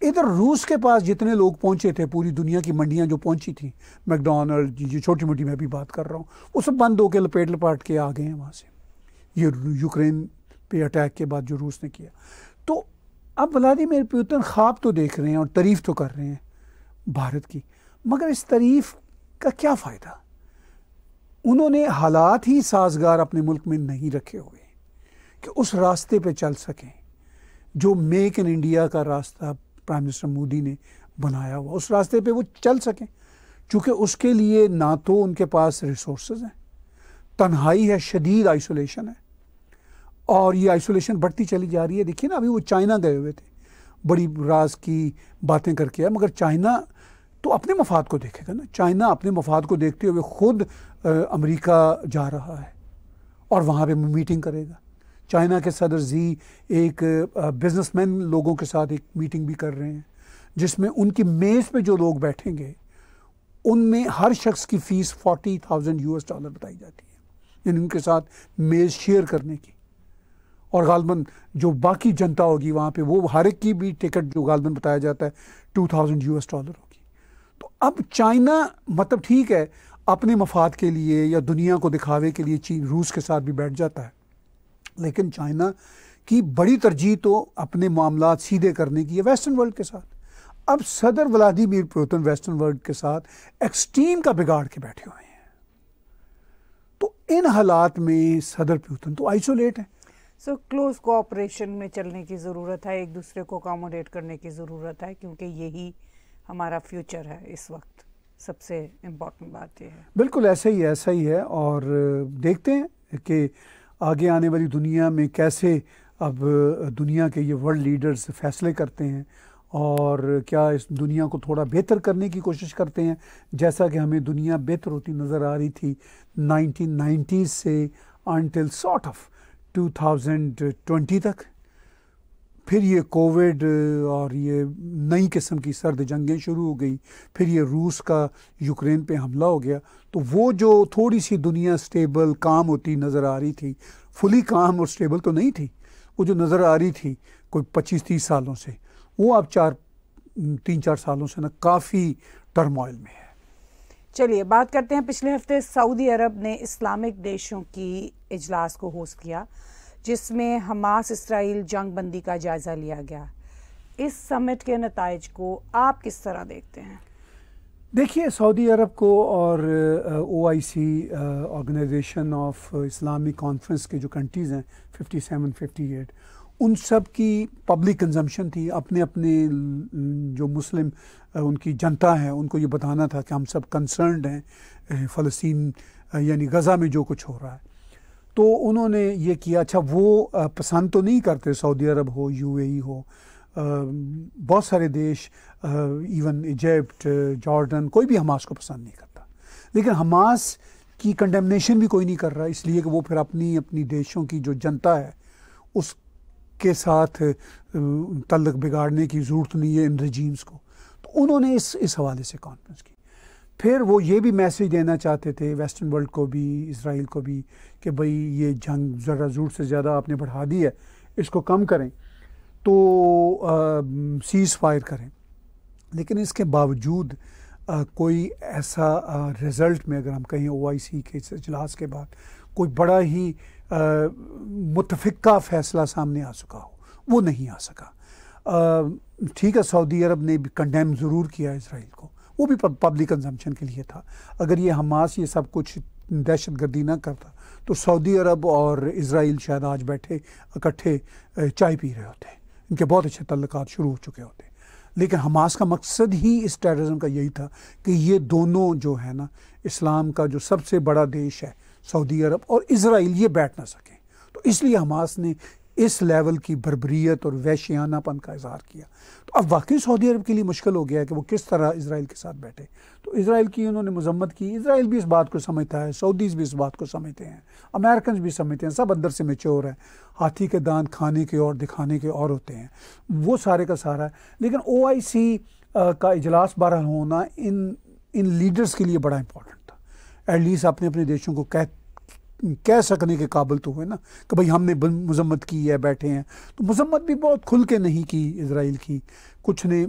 इधर रूस के पास जितने लोग पहुंचे थे पूरी दुनिया की मंडियां जो पहुंची थी मैकडोनल्ड जो छोटी मोटी मैं भी बात कर रहा हूँ वो सब बंद होकर लपेट लपाट के आ गए हैं वहाँ से ये यूक्रेन पे अटैक के बाद जो रूस ने किया तो अब व्लादिमिर पुतिन ख्वाब तो देख रहे हैं और तारीफ़ तो कर रहे हैं भारत की मगर इस तारीफ़ का क्या फ़ायदा उन्होंने हालात ही साजगार अपने मुल्क में नहीं रखे हुए कि उस रास्ते पे चल सकें जो मेक इन इंडिया का रास्ता प्राइम मिनिस्टर मोदी ने बनाया हुआ उस रास्ते पे वो चल सकें चूँकि उसके लिए ना तो उनके पास रिसोर्स हैं तन्हाई है शदीद आइसोलेशन है और ये आइसोलेशन बढ़ती चली जा रही है देखिए ना अभी वो चाइना गए हुए थे बड़ी राज की बातें करके आए मगर चाइना तो अपने मफाद को देखेगा ना चाइना अपने मफाद को देखते हुए ख़ुद अमरीका जा रहा है और वहाँ पे मीटिंग करेगा चाइना के सदर जी एक बिजनेसमैन लोगों के साथ एक मीटिंग भी कर रहे हैं जिसमें उनकी मेज़ पे जो लोग बैठेंगे उनमें हर शख्स की फ़ीस फोर्टी थाउजेंड यू डॉलर बताई जाती है यानी उनके साथ मेज़ शेयर करने की और गालबन जो बाकी जनता होगी वहाँ पे वो हर एक की भी टिकट जो गालबन बताया जाता है टू थाउजेंड यू डॉलर होगी तो अब चाइना मतलब ठीक है अपने मफाद के लिए या दुनिया को दिखावे के लिए चीन रूस के साथ भी बैठ जाता है लेकिन चाइना की बड़ी तरजीह तो अपने मामला सीधे करने की है वेस्टर्न वर्ल्ड के साथ अब सदर व्लादिमीर पुतिन वेस्टर्न वर्ल्ड के साथ एक्सट्रीम का बिगाड़ के बैठे हुए हैं तो इन हालात में सदर पुतिन तो आइसोलेट हैं सो क्लोज कोऑपरेशन में चलने की ज़रूरत है एक दूसरे को अकोमोडेट करने की ज़रूरत है क्योंकि यही हमारा फ्यूचर है इस वक्त सबसे इम्पोर्टेंट बात यह है बिल्कुल ऐसा ही ऐसा ही है और देखते हैं कि आगे आने वाली दुनिया में कैसे अब दुनिया के ये वर्ल्ड लीडर्स फैसले करते हैं और क्या इस दुनिया को थोड़ा बेहतर करने की कोशिश करते हैं जैसा कि हमें दुनिया बेहतर होती नज़र आ रही थी नाइनटीन से अनटिल सॉर्ट ऑफ 2020 तक फिर ये कोविड और ये नई किस्म की सर्द जंगें शुरू हो गई फिर ये रूस का यूक्रेन पे हमला हो गया तो वो जो थोड़ी सी दुनिया स्टेबल काम होती नज़र आ रही थी फुली काम और स्टेबल तो नहीं थी वो जो नज़र आ रही थी कोई पच्चीस तीस सालों से वो अब चार तीन चार सालों से ना काफ़ी टर्मोइल में है चलिए बात करते हैं पिछले हफ्ते सऊदी अरब ने इस्लामिक देशों की इजलास को होस्ट किया जिसमें हमास इसराइल जंग बंदी का जायज़ा लिया गया इस समिट के नतज को आप किस तरह देखते हैं देखिए सऊदी अरब को और O I C Organisation of Islamic Conference के जो कंट्रीज़ हैं फिफ्टी सेवन फिफ्टी एट उन सब की पब्लिक कंजम्पशन थी अपने अपने जो मुस्लिम उनकी जनता है उनको ये बताना था कि हम सब कंसर्नड हैं फ़लस्तीन यानी गज़ा में जो कुछ हो रहा है तो उन्होंने ये किया अच्छा वो पसंद तो नहीं करते सऊदी अरब हो यूएई हो बहुत सारे देश इवन इजिप्ट जॉर्डन कोई भी हमास को पसंद नहीं करता लेकिन हमास की कंडेमनेशन भी कोई नहीं कर रहा इसलिए कि वो फिर अपनी अपनी देशों की जो जनता है उसके साथ तल्लक बिगाड़ने की ज़रूरत नहीं है इन रजीम्स को तो उन्होंने इस इस हवाले से कॉन्फ्रेंस की फिर वो ये भी मैसेज देना चाहते थे वेस्टर्न वर्ल्ड को भी इसराइल को भी कि भाई ये जंग ज़रा ज़ोर से ज़्यादा आपने बढ़ा दी है इसको कम करें तो सीज़ फायर करें लेकिन इसके बावजूद आ, कोई ऐसा आ, रिज़ल्ट में अगर हम कहें ओ आई सी के इस अजलास के बाद कोई बड़ा ही मुतफ़ा फ़ैसला सामने आ चुका हो वो नहीं आ सका ठीक है सऊदी अरब ने भी कंडेम ज़रूर किया इसराइल को वो भी पब्लिक कंजम्पशन के लिए था अगर ये हमास ये सब कुछ दहशत गर्दी ना करता तो सऊदी अरब और इसराइल शायद आज बैठे इकट्ठे चाय पी रहे होते इनके बहुत अच्छे तल्लक शुरू हो चुके होते लेकिन हमास का मकसद ही इस टेररिज्म का यही था कि ये दोनों जो है ना इस्लाम का जो सबसे बड़ा देश है सऊदी अरब और इसराइल ये बैठ ना सकें तो इसलिए हमास ने इस लेवल की बरबरीत और वैशियानापन का इजहार किया तो अब वाकई सऊदी अरब के लिए मुश्किल हो गया है कि वो किस तरह इसराइल के साथ बैठे तो इसराइल की उन्होंने मजम्मत की इसराइल भी इस बात को समझता है सऊदीज़ भी इस बात को समझते हैं अमेरिकन भी समझते हैं सब अंदर से मेच्योर है हाथी के दांत खाने के और दिखाने के और होते हैं वो सारे का सारा है लेकिन ओ आई सी का इजलास बहरहाल होना इन इन लीडर्स के लिए बड़ा इंपॉर्टेंट था एटलीस्ट अपने अपने देशों को कह कह सकने के काबिल तो हुए ना कि भाई हमने मजम्मत की है बैठे हैं तो मजम्मत भी बहुत खुल के नहीं की इसराइल की कुछ ने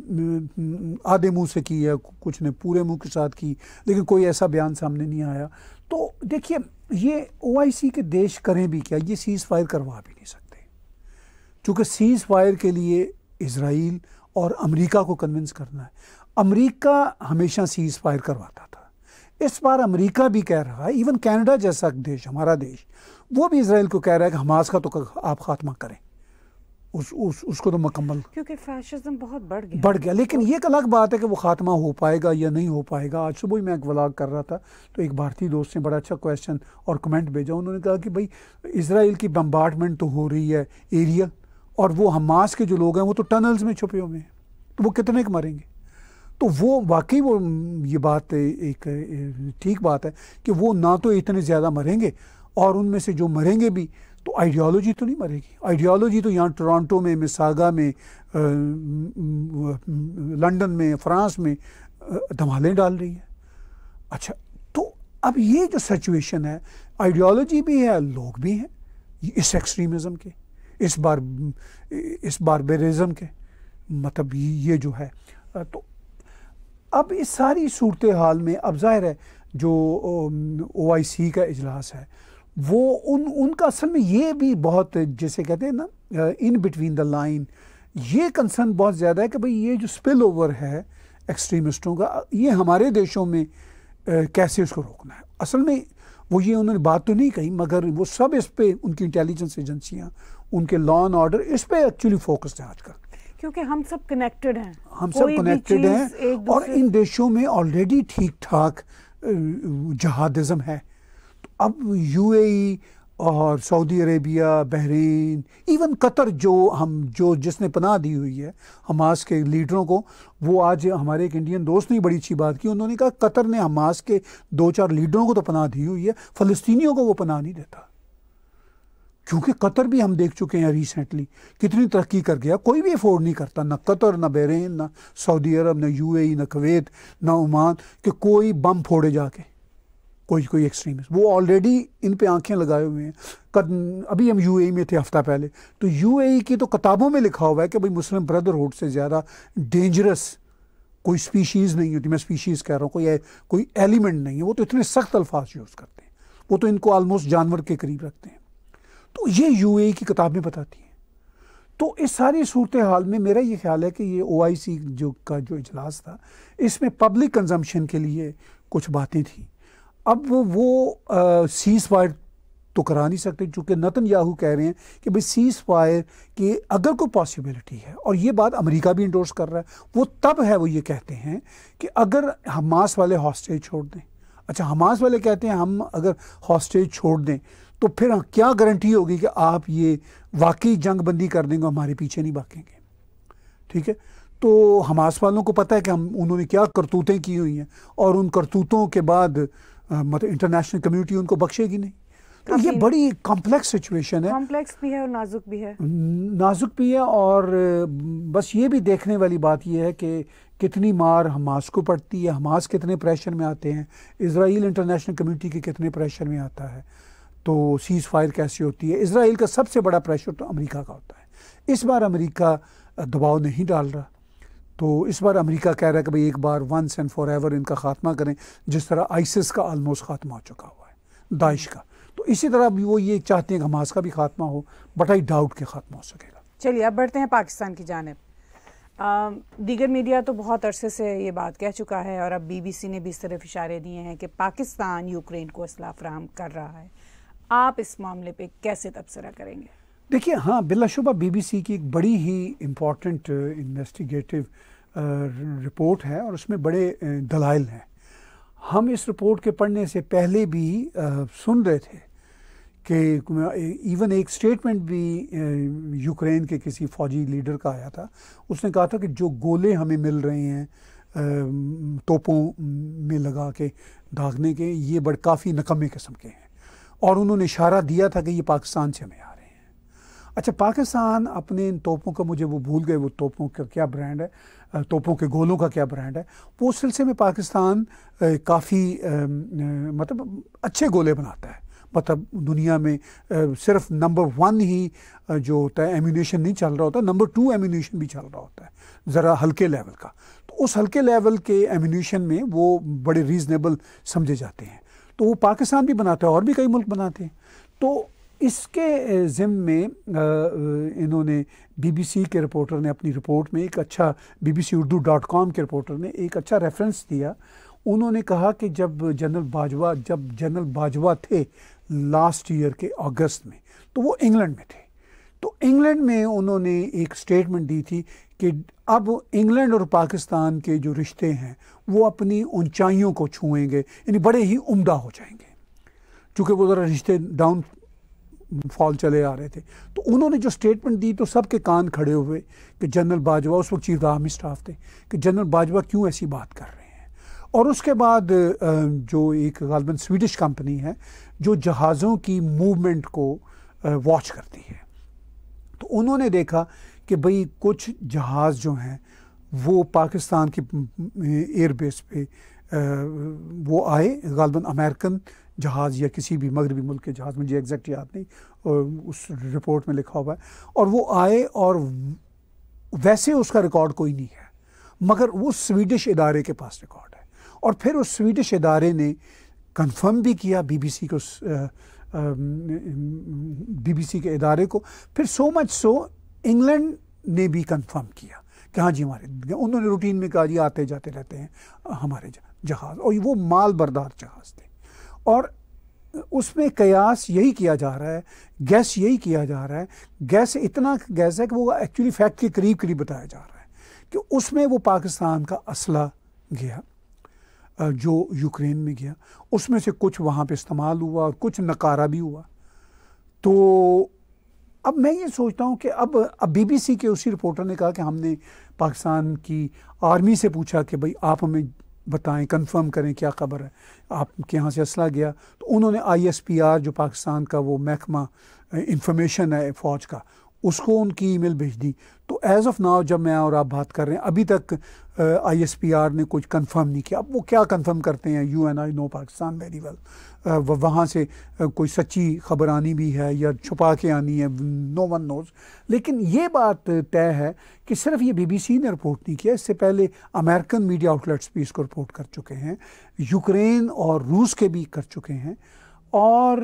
आधे मुंह से की है कुछ ने पूरे मुंह के साथ की लेकिन कोई ऐसा बयान सामने नहीं आया तो देखिए ये ओ के देश करें भी क्या ये सीज़ फायर करवा भी नहीं सकते चूँकि सीज़ फायर के लिए इसराइल और अमरीका को कन्विंस करना है अमरीका हमेशा सीज़ फायर करवाता था इस बार अमेरिका भी कह रहा है इवन कनाडा जैसा देश हमारा देश वो भी इसराइल को कह रहा है कि हमास का तो आप खात्मा करें उस उस उसको तो मुकम्मल क्योंकि फैशिज्म बहुत बढ़ गया बढ़ गया लेकिन ये एक अलग बात है कि वो खात्मा हो पाएगा या नहीं हो पाएगा आज सुबह ही मैं एक व्लाग कर रहा था तो एक भारतीय दोस्त ने बड़ा अच्छा क्वेश्चन और कमेंट भेजा उन्होंने कहा कि भाई इसराइल की बम्बार्टमेंट तो हो रही है एरियल और वो हमास के जो लोग हैं वो तो टनल्स में छुपे हुए हैं तो वो कितने के मरेंगे तो वो वाकई वो ये बात एक ठीक बात है कि वो ना तो इतने ज़्यादा मरेंगे और उनमें से जो मरेंगे भी तो आइडियोलॉजी तो नहीं मरेगी आइडियोलॉजी तो यहाँ टोरंटो में मिसागा में लंदन में फ्रांस में धमालें डाल रही है अच्छा तो अब ये जो सिचुएशन है आइडियोलॉजी भी है लोग भी हैं इस एक्सट्रीमिज़म के इस बार इस बारबेरिज़म के मतलब ये जो है तो अब इस सारी सूरत हाल में अब जाहिर है जो ओ आई सी का अजलास है वो उन उनका असल में ये भी बहुत जैसे कहते हैं ना इन बिटवीन द लाइन ये कंसर्न बहुत ज़्यादा है कि भाई ये जो स्पिल ओवर है एक्सट्रीमिस्टों का ये हमारे देशों में कैसे उसको रोकना है असल में वो ये उन्होंने बात तो नहीं कही मगर वो सब इस पर उनकी इंटेलिजेंस एजेंसियाँ उनके लॉ एंड ऑर्डर इस पर एक्चुअली फोकस है आजकल क्योंकि हम सब कनेक्टेड हैं हम सब कनेक्टेड हैं और इन देशों में ऑलरेडी ठीक ठाक जहादिज्म है तो अब यूएई e और Saudi Arabia Bahrain even Qatar जो हम जो जिसने पनाह दी हुई है हमास के लीडरों को वो आज हमारे एक इंडियन दोस्त ने बड़ी अच्छी बात की उन्होंने कहा कतर ने हमास के दो चार लीडरों को तो पनाह दी हुई है फ़लस्तीनियों को वो पनाह नहीं देता क्योंकि कतर भी हम देख चुके हैं रिसेंटली कितनी तरक्की कर गया कोई भी अफोर्ड नहीं करता ना कतर ना बहरीन ना सऊदी अरब ना यूएई e, ना कवैत ना ओमान कि कोई बम फोड़े जाके कोई कोई एक्सट्रीमिस्ट वो ऑलरेडी इन पे आंखें लगाए हुए हैं कद अभी हम यूएई e में थे हफ्ता पहले तो यूएई e की तो किताबों में लिखा हुआ है कि भाई मुस्लिम ब्रदरहुड से ज़्यादा डेंजरस कोई स्पीशीज़ नहीं होती मैं स्पीशीज़ कह रहा हूँ कोई कोई एलिमेंट नहीं है वो तो इतने सख्त अल्फाज यूज़ करते हैं वो तो इनको आलमोस्ट जानवर के करीब रखते हैं तो ये ए e की किताबें बताती हैं तो इस सारी सूरत हाल में मेरा ये ख्याल है कि ये ओ आई सी जो का जो इजलास था इसमें पब्लिक कंजम्पशन के लिए कुछ बातें थी अब वो सीज़ फायर तो करा नहीं सकते चूँकि नतन याहू कह रहे हैं कि भाई सीज़ फायर की अगर कोई पॉसिबिलिटी है और ये बात अमेरिका भी इंडोर्स कर रहा है वो तब है वो ये कहते हैं कि अगर हमास वाले हॉस्टेज छोड़ दें अच्छा हमास वाले कहते हैं हम अगर हॉस्टेज छोड़ दें तो फिर हाँ, क्या गारंटी होगी कि आप ये वाकई जंग बंदी कर देंगे हमारे पीछे नहीं भागेंगे ठीक है तो हमास वालों को पता है कि हम उन्होंने क्या करतूतें की हुई हैं और उन करतूतों के बाद मतलब इंटरनेशनल कम्युनिटी उनको बख्शेगी नहीं तो ये बड़ी कॉम्प्लेक्स सिचुएशन है कॉम्प्लेक्स भी है और नाजुक भी है नाजुक भी है और बस ये भी देखने वाली बात यह है कि कितनी मार हमास को पड़ती है हमास कितने प्रेशर में आते हैं इसराइल इंटरनेशनल कम्युनिटी के कितने प्रेशर में आता है तो सीज़ फायर कैसी होती है इसराइल का सबसे बड़ा प्रेशर तो अमेरिका का होता है इस बार अमेरिका दबाव नहीं डाल रहा तो इस बार अमेरिका कह रहा है कि भाई एक बार वंस एंड फॉर एवर इनका खात्मा करें जिस तरह आइसिस का आलमोस्ट खात्मा हो चुका हुआ है दाइश का तो इसी तरह भी वो ये चाहते हैं कि हमास का भी खात्मा हो बट आई डाउट के खात्मा हो सकेगा चलिए अब बढ़ते हैं पाकिस्तान की जानब दीगर मीडिया तो बहुत अरसे से ये बात कह चुका है और अब बीबीसी ने भी इस तरफ इशारे दिए हैं कि पाकिस्तान यूक्रेन को असला फ्राहम कर रहा है आप इस मामले पे कैसे तबसरा करेंगे देखिए हाँ बिलाशुबा बीबीसी की एक बड़ी ही इम्पोर्टेंट इन्वेस्टिगेटिव रिपोर्ट है और उसमें बड़े uh, दलाइल हैं हम इस रिपोर्ट के पढ़ने से पहले भी आ, uh, सुन रहे थे कि इवन uh, एक स्टेटमेंट भी यूक्रेन के किसी फौजी लीडर का आया था उसने कहा था कि जो गोले हमें मिल रहे हैं तोपों में लगा के दागने के ये बड़े काफ़ी नकमे किस्म के हैं और उन्होंने इशारा दिया था कि ये पाकिस्तान से हमें आ रहे हैं अच्छा पाकिस्तान अपने इन तोपों का मुझे वो भूल गए वो तोपों का क्या ब्रांड है तोपों के गोलों का क्या ब्रांड है वो उस सिलसिले में पाकिस्तान काफ़ी मतलब अच्छे गोले बनाता है मतलब दुनिया में सिर्फ नंबर वन ही जो होता है एम्यूनेशन नहीं चल रहा होता नंबर टू एम्यूनेशन भी चल रहा होता है ज़रा हल्के लेवल का तो उस हल्के लेवल के एम्यूनेशन में वो बड़े रीज़नेबल समझे जाते हैं तो वो पाकिस्तान भी बनाता है और भी कई मुल्क बनाते हैं तो इसके ज़िम में इन्होंने बीबीसी के रिपोर्टर ने अपनी रिपोर्ट में एक अच्छा बीबीसी उर्दू डॉट कॉम के रिपोर्टर ने एक अच्छा रेफरेंस दिया उन्होंने कहा कि जब जनरल बाजवा जब जनरल बाजवा थे लास्ट ईयर के अगस्त में तो वो इंग्लैंड में थे तो इंग्लैंड में उन्होंने एक स्टेटमेंट दी थी कि अब इंग्लैंड और पाकिस्तान के जो रिश्ते हैं वो अपनी ऊंचाइयों को छुएंगे यानी बड़े ही उम्दा हो जाएंगे चूँकि वो ज़रा रिश्ते डाउन फॉल चले आ रहे थे तो उन्होंने जो स्टेटमेंट दी तो सबके कान खड़े हुए कि जनरल बाजवा उस वक्त चीफ आर्मी स्टाफ थे कि जनरल बाजवा क्यों ऐसी बात कर रहे हैं और उसके बाद जो एक गालबन स्वीडिश कंपनी है जो जहाज़ों की मूवमेंट को वॉच करती है तो उन्होंने देखा कि भाई कुछ जहाज़ जो हैं वो पाकिस्तान के एयरबेस पे वो आए गालबन अमेरिकन जहाज़ या किसी भी मगरबी मुल्क के जहाज़ मुझे एग्जैक्ट याद नहीं और उस रिपोर्ट में लिखा हुआ है और वो आए और वैसे उसका रिकॉर्ड कोई नहीं है मगर वो स्वीडिश इदारे के पास रिकॉर्ड है और फिर उस स्वीडिश इदारे ने कंफर्म भी किया बीबीसी को बीबीसी के इदारे को फिर सो मच सो इंग्लैंड ने भी कंफर्म किया कि हाँ जी हमारे उन्होंने रूटीन में कहा जी आते जाते रहते हैं हमारे जहाज़ और वो माल बरदार जहाज़ थे और उसमें कयास यही किया जा रहा है गैस यही किया जा रहा है गैस इतना गैस है कि वो एक्चुअली फैक्ट के करीब करीब बताया जा रहा है कि उसमें वो पाकिस्तान का असला गया जो यूक्रेन में गया उसमें से कुछ वहाँ पे इस्तेमाल हुआ और कुछ नकारा भी हुआ तो अब मैं ये सोचता हूँ कि अब अब बीबीसी के उसी रिपोर्टर ने कहा कि हमने पाकिस्तान की आर्मी से पूछा कि भाई आप हमें बताएं कंफर्म करें क्या खबर है आपके यहाँ से असला गया तो उन्होंने आईएसपीआर जो पाकिस्तान का वो महकमा इंफॉर्मेशन है फ़ौज का उसको उनकी ईमेल भेज दी तो एज़ ऑफ नाउ जब मैं और आप बात कर रहे हैं अभी तक आईएसपीआर ने कुछ कंफर्म नहीं किया अब वो क्या कंफर्म करते हैं you and I know Pakistan very well वहाँ से कोई सच्ची खबर आनी भी है या छुपा के आनी है नो वन नोज लेकिन ये बात तय है कि सिर्फ ये बीबीसी ने रिपोर्ट नहीं किया इससे पहले अमेरिकन मीडिया आउटलेट्स भी इसको रिपोर्ट कर चुके हैं यूक्रेन और रूस के भी कर चुके हैं और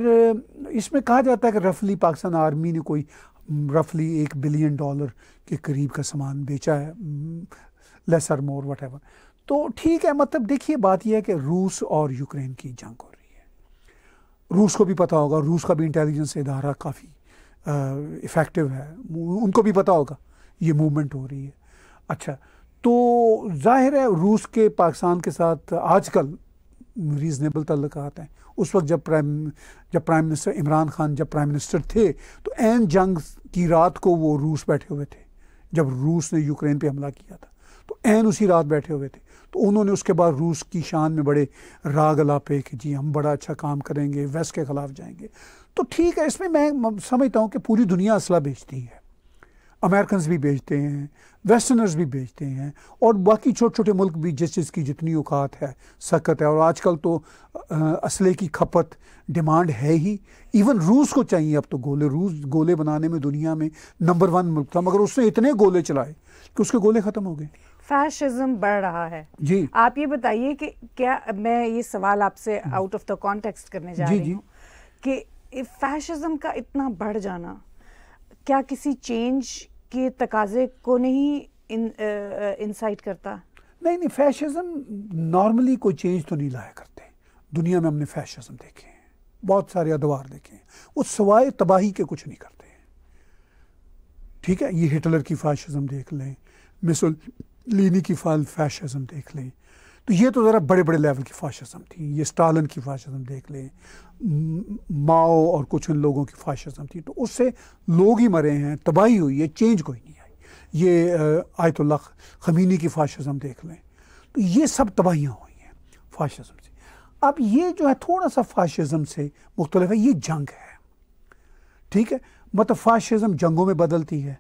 इसमें कहा जाता है कि रफली पाकिस्तान आर्मी ने कोई रफली एक बिलियन डॉलर के करीब का सामान बेचा है लेसर मोर वट तो ठीक है मतलब देखिए बात यह है कि रूस और यूक्रेन की जंग हो रही है रूस को भी पता होगा रूस का भी इंटेलिजेंस इदारा काफ़ी इफ़ेक्टिव है उनको भी पता होगा ये मूवमेंट हो रही है अच्छा तो जाहिर है रूस के पाकिस्तान के साथ आजकल रीज़नेबल तल्लक हैं उस वक्त जब प्राइम जब प्राइम मिनिस्टर इमरान खान जब प्राइम मिनिस्टर थे तो एन जंग की रात को वो रूस बैठे हुए थे जब रूस ने यूक्रेन पे हमला किया था तो एन उसी रात बैठे हुए थे तो उन्होंने उसके बाद रूस की शान में बड़े राग अलापे कि जी हम बड़ा अच्छा काम करेंगे वेस्ट के ख़िलाफ़ जाएंगे तो ठीक है इसमें मैं समझता हूँ कि पूरी दुनिया असला बेचती है अमेरिकन भी बेचते हैं वेस्टर्नर्स भी बेचते हैं और बाकी छोटे छोटे मुल्क भी जिस चीज़ की जितनी औकात है सकत है और आजकल तो असले की खपत डिमांड है ही इवन रूस को चाहिए अब तो गोले रूस गोले बनाने में दुनिया में नंबर वन मुल्क था मगर उसने इतने गोले चलाए कि उसके गोले ख़त्म हो गए फैशिज्म बढ़ रहा है जी आप ये बताइए कि क्या मैं ये सवाल आपसे आउट ऑफ द कॉन्टेक्स्ट करने जा जी, रही हूँ कि फैशिज्म का इतना बढ़ जाना क्या किसी चेंज के तकाजे को नहीं इंसाइट करता नहीं नहीं फैशिज्म नॉर्मली कोई चेंज तो नहीं लाया करते दुनिया में हमने फैशिज्म देखे हैं बहुत सारे अदवार देखे हैं वो सवाए तबाही के कुछ नहीं करते हैं ठीक है ये हिटलर की फैशिज्म देख लें मिसल लीनी की फाल देख लें तो ये तो ज़रा बड़े बड़े लेवल की फाशिज़म थी ये स्टालन की फाशिज़म देख लें माओ और कुछ उन लोगों की फाशिज़म थी तो उससे लोग ही मरे हैं तबाही हुई है चेंज कोई नहीं आई ये आयतुल्ला खमीनी की फाशिज़म देख लें तो ये सब तबाहियाँ हुई हैं फाशिज़म से अब ये जो है थोड़ा सा फाशिज़म से मुख्तलिफ है ये जंग है ठीक है मतलब फाशिज़म जंगों में बदलती है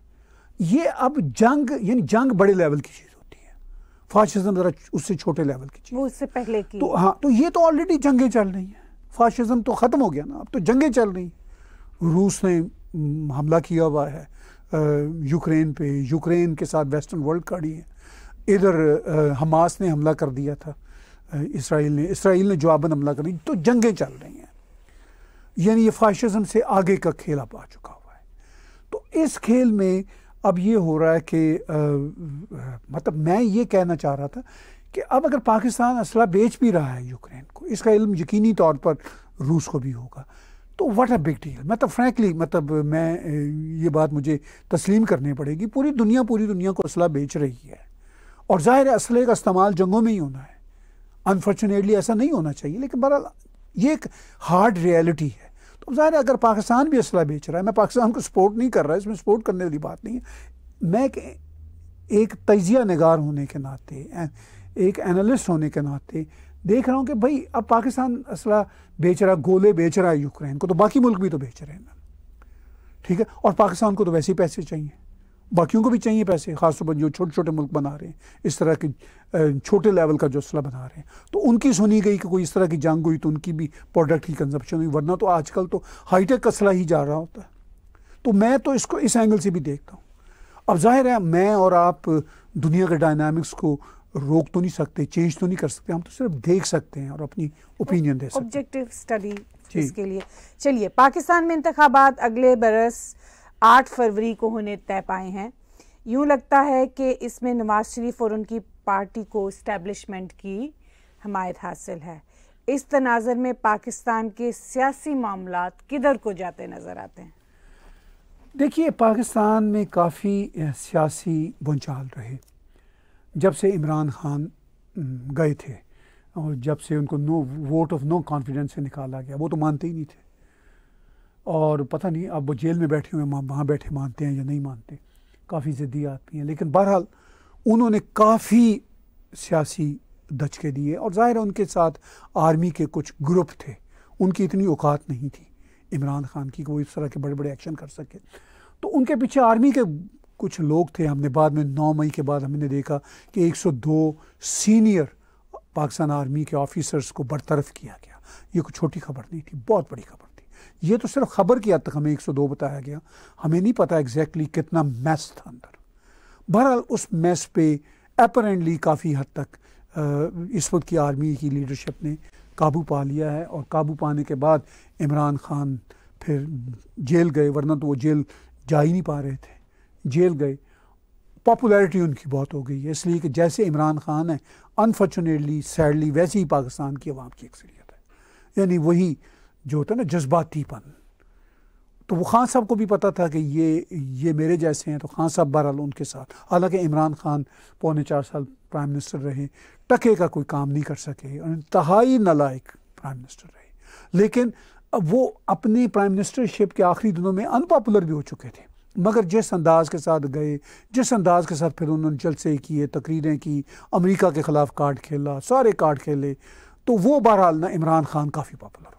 ये अब जंग यानी जंग बड़े लेवल की चीज़ फाशिज्म जरा उससे छोटे लेवल की चीज वो उससे पहले की तो हाँ तो ये तो ऑलरेडी जंगें चल रही हैं फाशिज्म तो ख़त्म हो गया ना अब तो जंगें चल रही रूस ने हमला किया हुआ है यूक्रेन पे यूक्रेन के साथ वेस्टर्न वर्ल्ड खड़ी है इधर हमास ने हमला कर दिया था इसराइल ने इसराइल ने जवाबन हमला कर दिया तो जंगें चल रही हैं यानी ये फाशिज्म से आगे का खेल अब आ चुका हुआ है तो इस खेल में अब ये हो रहा है कि आ, मतलब मैं ये कहना चाह रहा था कि अब अगर पाकिस्तान असला बेच भी रहा है यूक्रेन को इसका इल्म यकीनी तौर पर रूस को भी होगा तो वट अ बिग डील मतलब फ्रैंकली मतलब मैं ये बात मुझे तस्लीम करनी पड़ेगी पूरी दुनिया पूरी दुनिया को असला बेच रही है और ज़ाहिर असले का इस्तेमाल जंगों में ही होना है अनफॉर्चुनेटली ऐसा नहीं होना चाहिए लेकिन बहरहाल ये एक हार्ड रियलिटी है ज़ाहिर है अगर पाकिस्तान भी असला बेच रहा है मैं पाकिस्तान को सपोर्ट नहीं कर रहा इसमें सपोर्ट करने वाली बात नहीं है मैं एक तजिया नगार होने के नाते एक एनालिस्ट होने के नाते देख रहा हूँ कि भाई अब पाकिस्तान असला बेच रहा गोले बेच रहा है यूक्रेन को तो बाकी मुल्क भी तो बेच रहे हैं ना ठीक है और पाकिस्तान को तो वैसे ही पैसे चाहिए बाकियों को भी चाहिए पैसे खासतौर पर जो छोटे छोटे मुल्क बना रहे हैं इस तरह के छोटे लेवल का जो असला बना रहे हैं तो उनकी सुनी गई कि कोई इस तरह की जंग हुई तो उनकी भी प्रोडक्ट की कंजप्शन हुई वरना तो आजकल तो हाईटेक का असला ही जा रहा होता है तो मैं तो इसको इस एंगल से भी देखता हूँ अब जाहिर है मैं और आप दुनिया के डायनामिक्स को रोक तो नहीं सकते चेंज तो नहीं कर सकते हम तो सिर्फ देख सकते हैं और अपनी ओपिनियन दे सकते हैं ऑब्जेक्टिव स्टडी इसके लिए चलिए पाकिस्तान में इंतबात अगले बरस आठ फरवरी को होने तय पाए हैं यूँ लगता है कि इसमें नवाज शरीफ और उनकी पार्टी को इस्टेब्लिशमेंट की हमायत हासिल है इस तनाजर में पाकिस्तान के सियासी मामला किधर को जाते नज़र आते हैं देखिए पाकिस्तान में काफ़ी सियासी बुनचाल रहे जब से इमरान खान गए थे और जब से उनको no vote of no confidence से निकाला गया वो तो मानते ही नहीं थे और पता नहीं अब वो जेल में बैठे हुए वहाँ बैठे मानते हैं या नहीं मानते काफ़ी ज़िद्दी आदमी हैं लेकिन बहरहाल उन्होंने काफ़ी सियासी धचके दिए और ज़ाहिर उनके साथ आर्मी के कुछ ग्रुप थे उनकी इतनी औकात नहीं थी इमरान खान की कि वो इस तरह के बड़े बड़े एक्शन कर सके तो उनके पीछे आर्मी के कुछ लोग थे हमने बाद में 9 मई के बाद हमने देखा कि 102 सीनियर पाकिस्तान आर्मी के ऑफिसर्स को बरतरफ किया गया ये कोई छोटी खबर नहीं थी बहुत बड़ी खबर ये तो सिर्फ खबर की हद तक हमें 102 बताया गया हमें नहीं पता एग्जैक्टली exactly कितना मैस था अंदर बहरहाल उस मैस पे अपरेंटली काफ़ी हद तक इस वक्त की आर्मी की लीडरशिप ने काबू पा लिया है और काबू पाने के बाद इमरान खान फिर जेल गए वरना तो वो जेल जा ही नहीं पा रहे थे जेल गए पॉपुलैरिटी उनकी बहुत हो गई है इसलिए कि जैसे इमरान खान है अनफॉर्चुनेटली सैडली वैसे ही पाकिस्तान की आवाम की अक्सरियत है यानी वही जो होता है ना जज्बातीपन तो वो खान साहब को भी पता था कि ये ये मेरे जैसे हैं तो खान साहब बहरहाल उनके साथ हालांकि इमरान खान पौने चार साल प्राइम मिनिस्टर रहे टके का कोई काम नहीं कर सके और इंतहाई नलायक प्राइम मिनिस्टर रहे लेकिन वो अपनी प्राइम मिनिस्टरशिप के आखिरी दिनों में अनपॉपुलर भी हो चुके थे मगर जिस अंदाज के साथ गए जिस अंदाज के साथ फिर उन्होंने जलसे किए तकरीरें की अमरीका के ख़िलाफ़ कार्ड खेला सारे कार्ड खेले तो वो बहरहाल ना इमरान खान काफ़ी पॉपुलर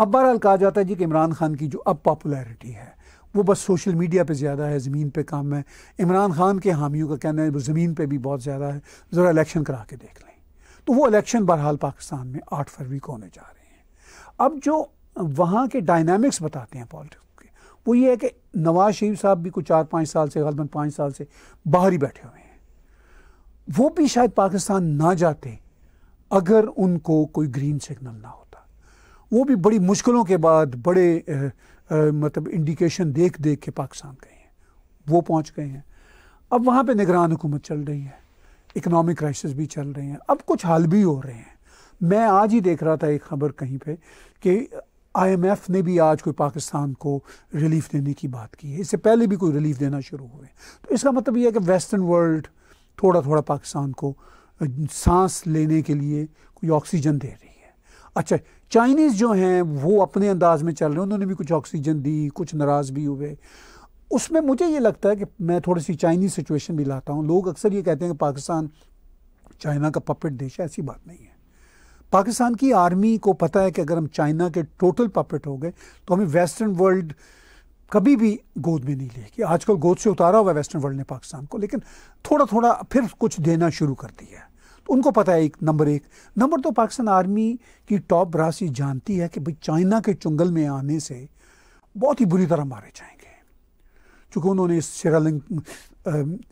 अब बहरहाल कहा जाता है जी कि इमरान खान की जो अब पॉपुलैरिटी है वो बस सोशल मीडिया पे ज़्यादा है ज़मीन पे काम है इमरान खान के हामियों का कहना है वो ज़मीन पे भी बहुत ज़्यादा है ज़रा इलेक्शन करा के देख लें तो वो इलेक्शन बहरहाल पाकिस्तान में आठ फरवरी को होने जा रहे हैं अब जो वहाँ के डायनामिक्स बताते हैं पॉलिटिक्स के वो ये है कि नवाज शरीफ साहब भी कुछ चार पाँच साल से गलबन पाँच साल से बाहर ही बैठे हुए हैं वो भी शायद पाकिस्तान ना जाते अगर उनको कोई ग्रीन सिग्नल ना हो वो भी बड़ी मुश्किलों के बाद बड़े आ, आ, मतलब इंडिकेशन देख देख के पाकिस्तान गए हैं वो पहुंच गए हैं अब वहाँ पे निगरान हुकूमत चल रही है इकनॉमिक क्राइसिस भी चल रहे हैं अब कुछ हाल भी हो रहे हैं मैं आज ही देख रहा था एक खबर कहीं पर कि आईएमएफ ने भी आज कोई पाकिस्तान को रिलीफ देने की बात की है इससे पहले भी कोई रिलीफ देना शुरू हुए तो इसका मतलब यह है कि वेस्टर्न वर्ल्ड थोड़ा थोड़ा पाकिस्तान को सांस लेने के लिए कोई ऑक्सीजन दे रही है अच्छा चाइनीज़ जो हैं वो अपने अंदाज में चल रहे हैं उन्होंने भी कुछ ऑक्सीजन दी कुछ नाराज़ भी हुए उसमें मुझे ये लगता है कि मैं थोड़ी सी चाइनीज़ सिचुएशन भी लाता हूँ लोग अक्सर ये कहते हैं कि पाकिस्तान चाइना का पपेट देश है ऐसी बात नहीं है पाकिस्तान की आर्मी को पता है कि अगर हम चाइना के टोटल पपेट हो गए तो हमें वेस्टर्न वर्ल्ड कभी भी गोद में नहीं लेगी आजकल गोद से उतारा हुआ है वेस्टर्न वर्ल्ड ने पाकिस्तान को लेकिन थोड़ा थोड़ा फिर कुछ देना शुरू कर दिया है उनको पता है एक नंबर एक नंबर दो तो पाकिस्तान आर्मी की टॉप ये जानती है कि भाई चाइना के चुंगल में आने से बहुत ही बुरी तरह मारे जाएंगे चूँकि उन्होंने श्रीलंक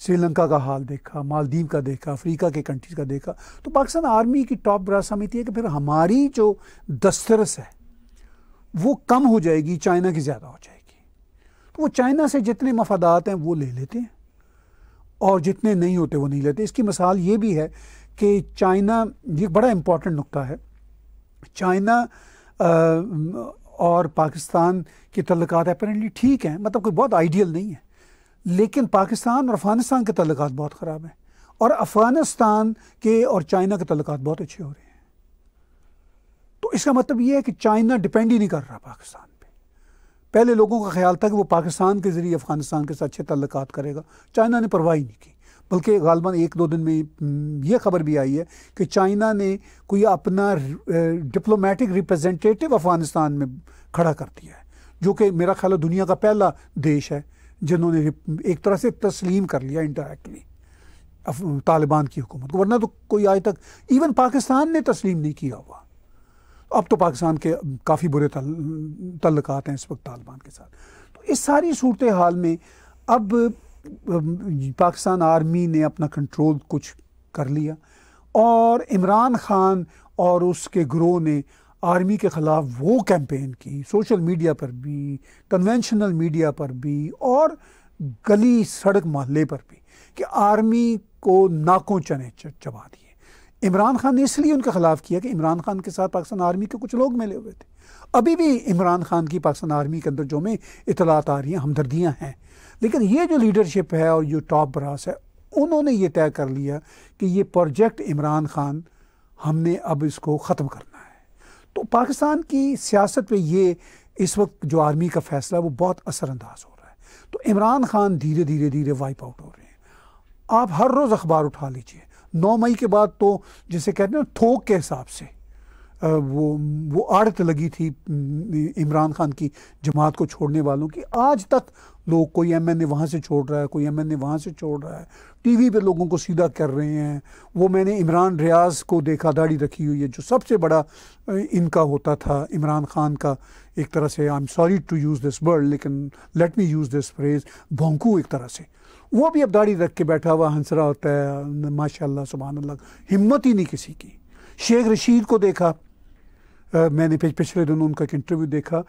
श्रीलंका का हाल देखा मालदीव का देखा अफ्रीका के कंट्रीज़ का देखा तो पाकिस्तान आर्मी की टॉप ब्रास समिति है कि फिर हमारी जो दस्तरस है वो कम हो जाएगी चाइना की ज़्यादा हो जाएगी तो वो चाइना से जितने मफादात हैं वो ले लेते हैं और जितने नहीं होते वो नहीं लेते इसकी मिसाल ये भी है कि चाइना ये बड़ा इम्पॉर्टेंट नुकता है चाइना और पाकिस्तान के तल्लक अपेरेंटली ठीक हैं मतलब कोई बहुत आइडियल नहीं है लेकिन पाकिस्तान और अफ़गानिस्तान के तल्लक बहुत ख़राब हैं और अफ़गानिस्तान के और चाइना के तल्लक बहुत अच्छे हो रहे हैं तो इसका मतलब ये है कि चाइना डिपेंड ही नहीं कर रहा पाकिस्तान पे पहले लोगों का ख्याल था कि वो पाकिस्तान के ज़रिए अफ़गानिस्तान के साथ अच्छे तल्लक करेगा चाइना ने परवाह ही नहीं की बल्कि गालबा एक दो दिन में यह खबर भी आई है कि चाइना ने कोई अपना डिप्लोमेटिक रिप्रेजेंटेटिव अफ़गानिस्तान में खड़ा कर दिया है जो कि मेरा ख्याल दुनिया का पहला देश है जिन्होंने एक तरह से तस्लीम कर लिया इंटरेक्टली तालिबान की हुकूमत को वरना तो कोई आज तक इवन पाकिस्तान ने तस्लीम नहीं किया हुआ अब तो पाकिस्तान के काफ़ी बुरे तल्लक हैं इस वक्त तालिबान के साथ तो इस सारी सूरत हाल में अब पाकिस्तान आर्मी ने अपना कंट्रोल कुछ कर लिया और इमरान खान और उसके ग्रोह ने आर्मी के ख़िलाफ़ वो कैंपेन की सोशल मीडिया पर भी कन्वेंशनल मीडिया पर भी और गली सड़क मोहल्ले पर भी कि आर्मी को नाकों चने चबा दिए इमरान खान ने इसलिए उनके ख़िलाफ़ किया कि इमरान खान के साथ पाकिस्तान आर्मी के कुछ लोग मिले हुए थे अभी भी इमरान खान की पाकिस्तान आर्मी के अंदर जो में इतलात आ रही हैं हमदर्दियाँ हैं लेकिन ये जो लीडरशिप है और जो टॉप ब्रास है उन्होंने ये तय कर लिया कि ये प्रोजेक्ट इमरान ख़ान हमने अब इसको ख़त्म करना है तो पाकिस्तान की सियासत पे ये इस वक्त जो आर्मी का फैसला वो बहुत असरानंदाज हो रहा है तो इमरान ख़ान धीरे धीरे धीरे वाइप आउट हो रहे हैं आप हर रोज़ अखबार उठा लीजिए नौ मई के बाद तो जिसे कहते हैं थोक के हिसाब से वो वो आड़त लगी थी इमरान खान की जमात को छोड़ने वालों की आज तक लोग कोई एम एन ए वहाँ से छोड़ रहा है कोई एम एन ए वहाँ से छोड़ रहा है टी वी पर लोगों को सीधा कर रहे हैं वो मैंने इमरान रियाज को देखा दाढ़ी रखी हुई है जो सबसे बड़ा इनका होता था इमरान खान का एक तरह से I am sorry to use this world लेकिन let me use this phrase भोंकू एक तरह से वो भी अब दाढ़ी रख के बैठा हुआ हंसरा होता है माशा सुबह अल्लाह हिम्मत ही नहीं किसी की शेख रशीद को देखा मैंने पिछले दिनों उनका एक इंटरव्यू देखा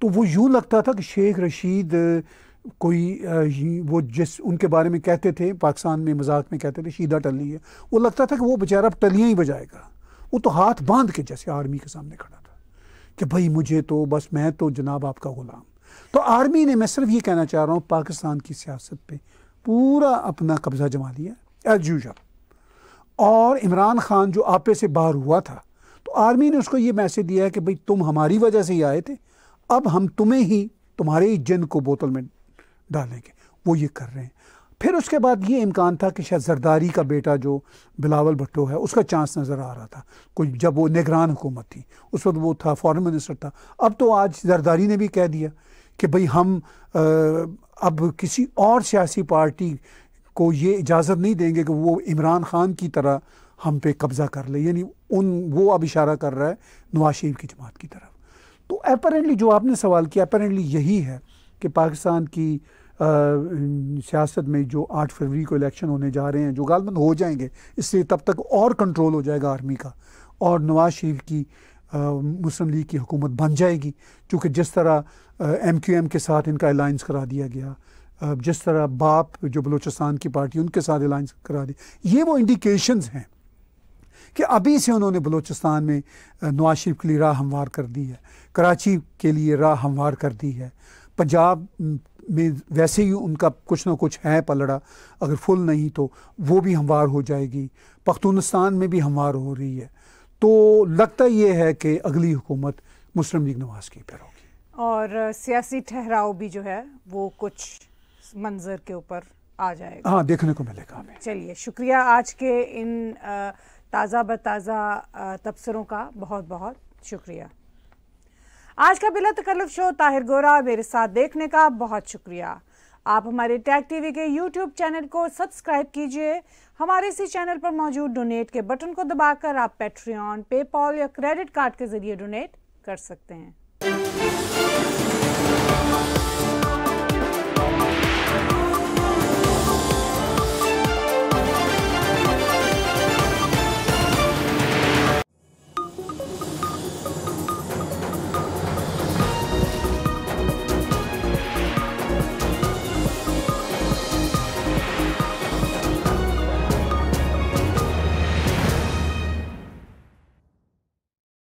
तो वो यूँ लगता था कि शेख रशीद कोई वो जिस उनके बारे में कहते थे पाकिस्तान में मजाक में कहते थे शीदा टली है वो लगता था कि वो बेचारा अब टलियाँ ही बजाएगा वो तो हाथ बांध के जैसे आर्मी के सामने खड़ा था कि भाई मुझे तो बस मैं तो जनाब आपका ग़ुलाम तो आर्मी ने मैं सिर्फ ये कहना चाह रहा हूँ पाकिस्तान की सियासत पर पूरा अपना कब्ज़ा जमा लिया एज यूजल और इमरान खान जो आपे से बाहर हुआ था तो आर्मी ने उसको ये मैसेज दिया है कि भाई तुम हमारी वजह से ही आए थे अब हम तुम्हें ही तुम्हारे ही जिन को बोतल में डालेंगे वो ये कर रहे हैं फिर उसके बाद ये इम्कान था कि शायद जरदारी का बेटा जो बिलावल भट्टो है उसका चांस नज़र आ रहा था कुछ जब वो निगरान हुकूमत थी उस वक्त वो था फॉरेन मिनिस्टर था अब तो आज जरदारी ने भी कह दिया कि भाई हम आ, अब किसी और सियासी पार्टी को ये इजाज़त नहीं देंगे कि वो इमरान खान की तरह हम पे कब्ज़ा कर ले यानी उन वो अब इशारा कर रहा है नवाज शरीफ की जमात की तरफ तो अपेरेंटली जो आपने सवाल किया अपेरेंटली यही है कि पाकिस्तान की सियासत में जो आठ फरवरी को इलेक्शन होने जा रहे हैं जो गालबंद हो जाएंगे इससे तब तक और कंट्रोल हो जाएगा आर्मी का और नवाज शरीफ की मुस्लिम लीग की हुकूमत बन जाएगी चूँकि जिस तरह एम क्यू एम के साथ इनका अलाइंस करा दिया गया जिस तरह बाप जो बलूचिस्तान की पार्टी उनके साथ अलाइंस करा दी ये वो इंडिकेशंस हैं कि अभी से उन्होंने बलूचिस्तान में नवाज शरीफ के लिए राह हमवार कर दी है कराची के लिए राह हमवार कर दी है पंजाब में वैसे ही उनका कुछ ना कुछ है पलड़ा अगर फुल नहीं तो वो भी हमवार हो जाएगी पख्तूनस्तान में भी हमवार हो रही है तो लगता ये है कि अगली हुकूमत मुस्लिम लीग नवाज की फिर होगी और सियासी ठहराव भी जो है वो कुछ मंजर के ऊपर आ जाएगा हाँ देखने को मिलेगा हमें चलिए शुक्रिया आज के इन आ, ताज़ा ताज़ा तबसरों का बहुत बहुत शुक्रिया आज का बिला तकल्लफ शो ताहिर गोरा मेरे साथ देखने का बहुत शुक्रिया आप हमारे टैग टीवी के यूट्यूब चैनल को सब्सक्राइब कीजिए हमारे इसी चैनल पर मौजूद डोनेट के बटन को दबाकर आप पेट्रियन पेपॉल या क्रेडिट कार्ड के जरिए डोनेट कर सकते हैं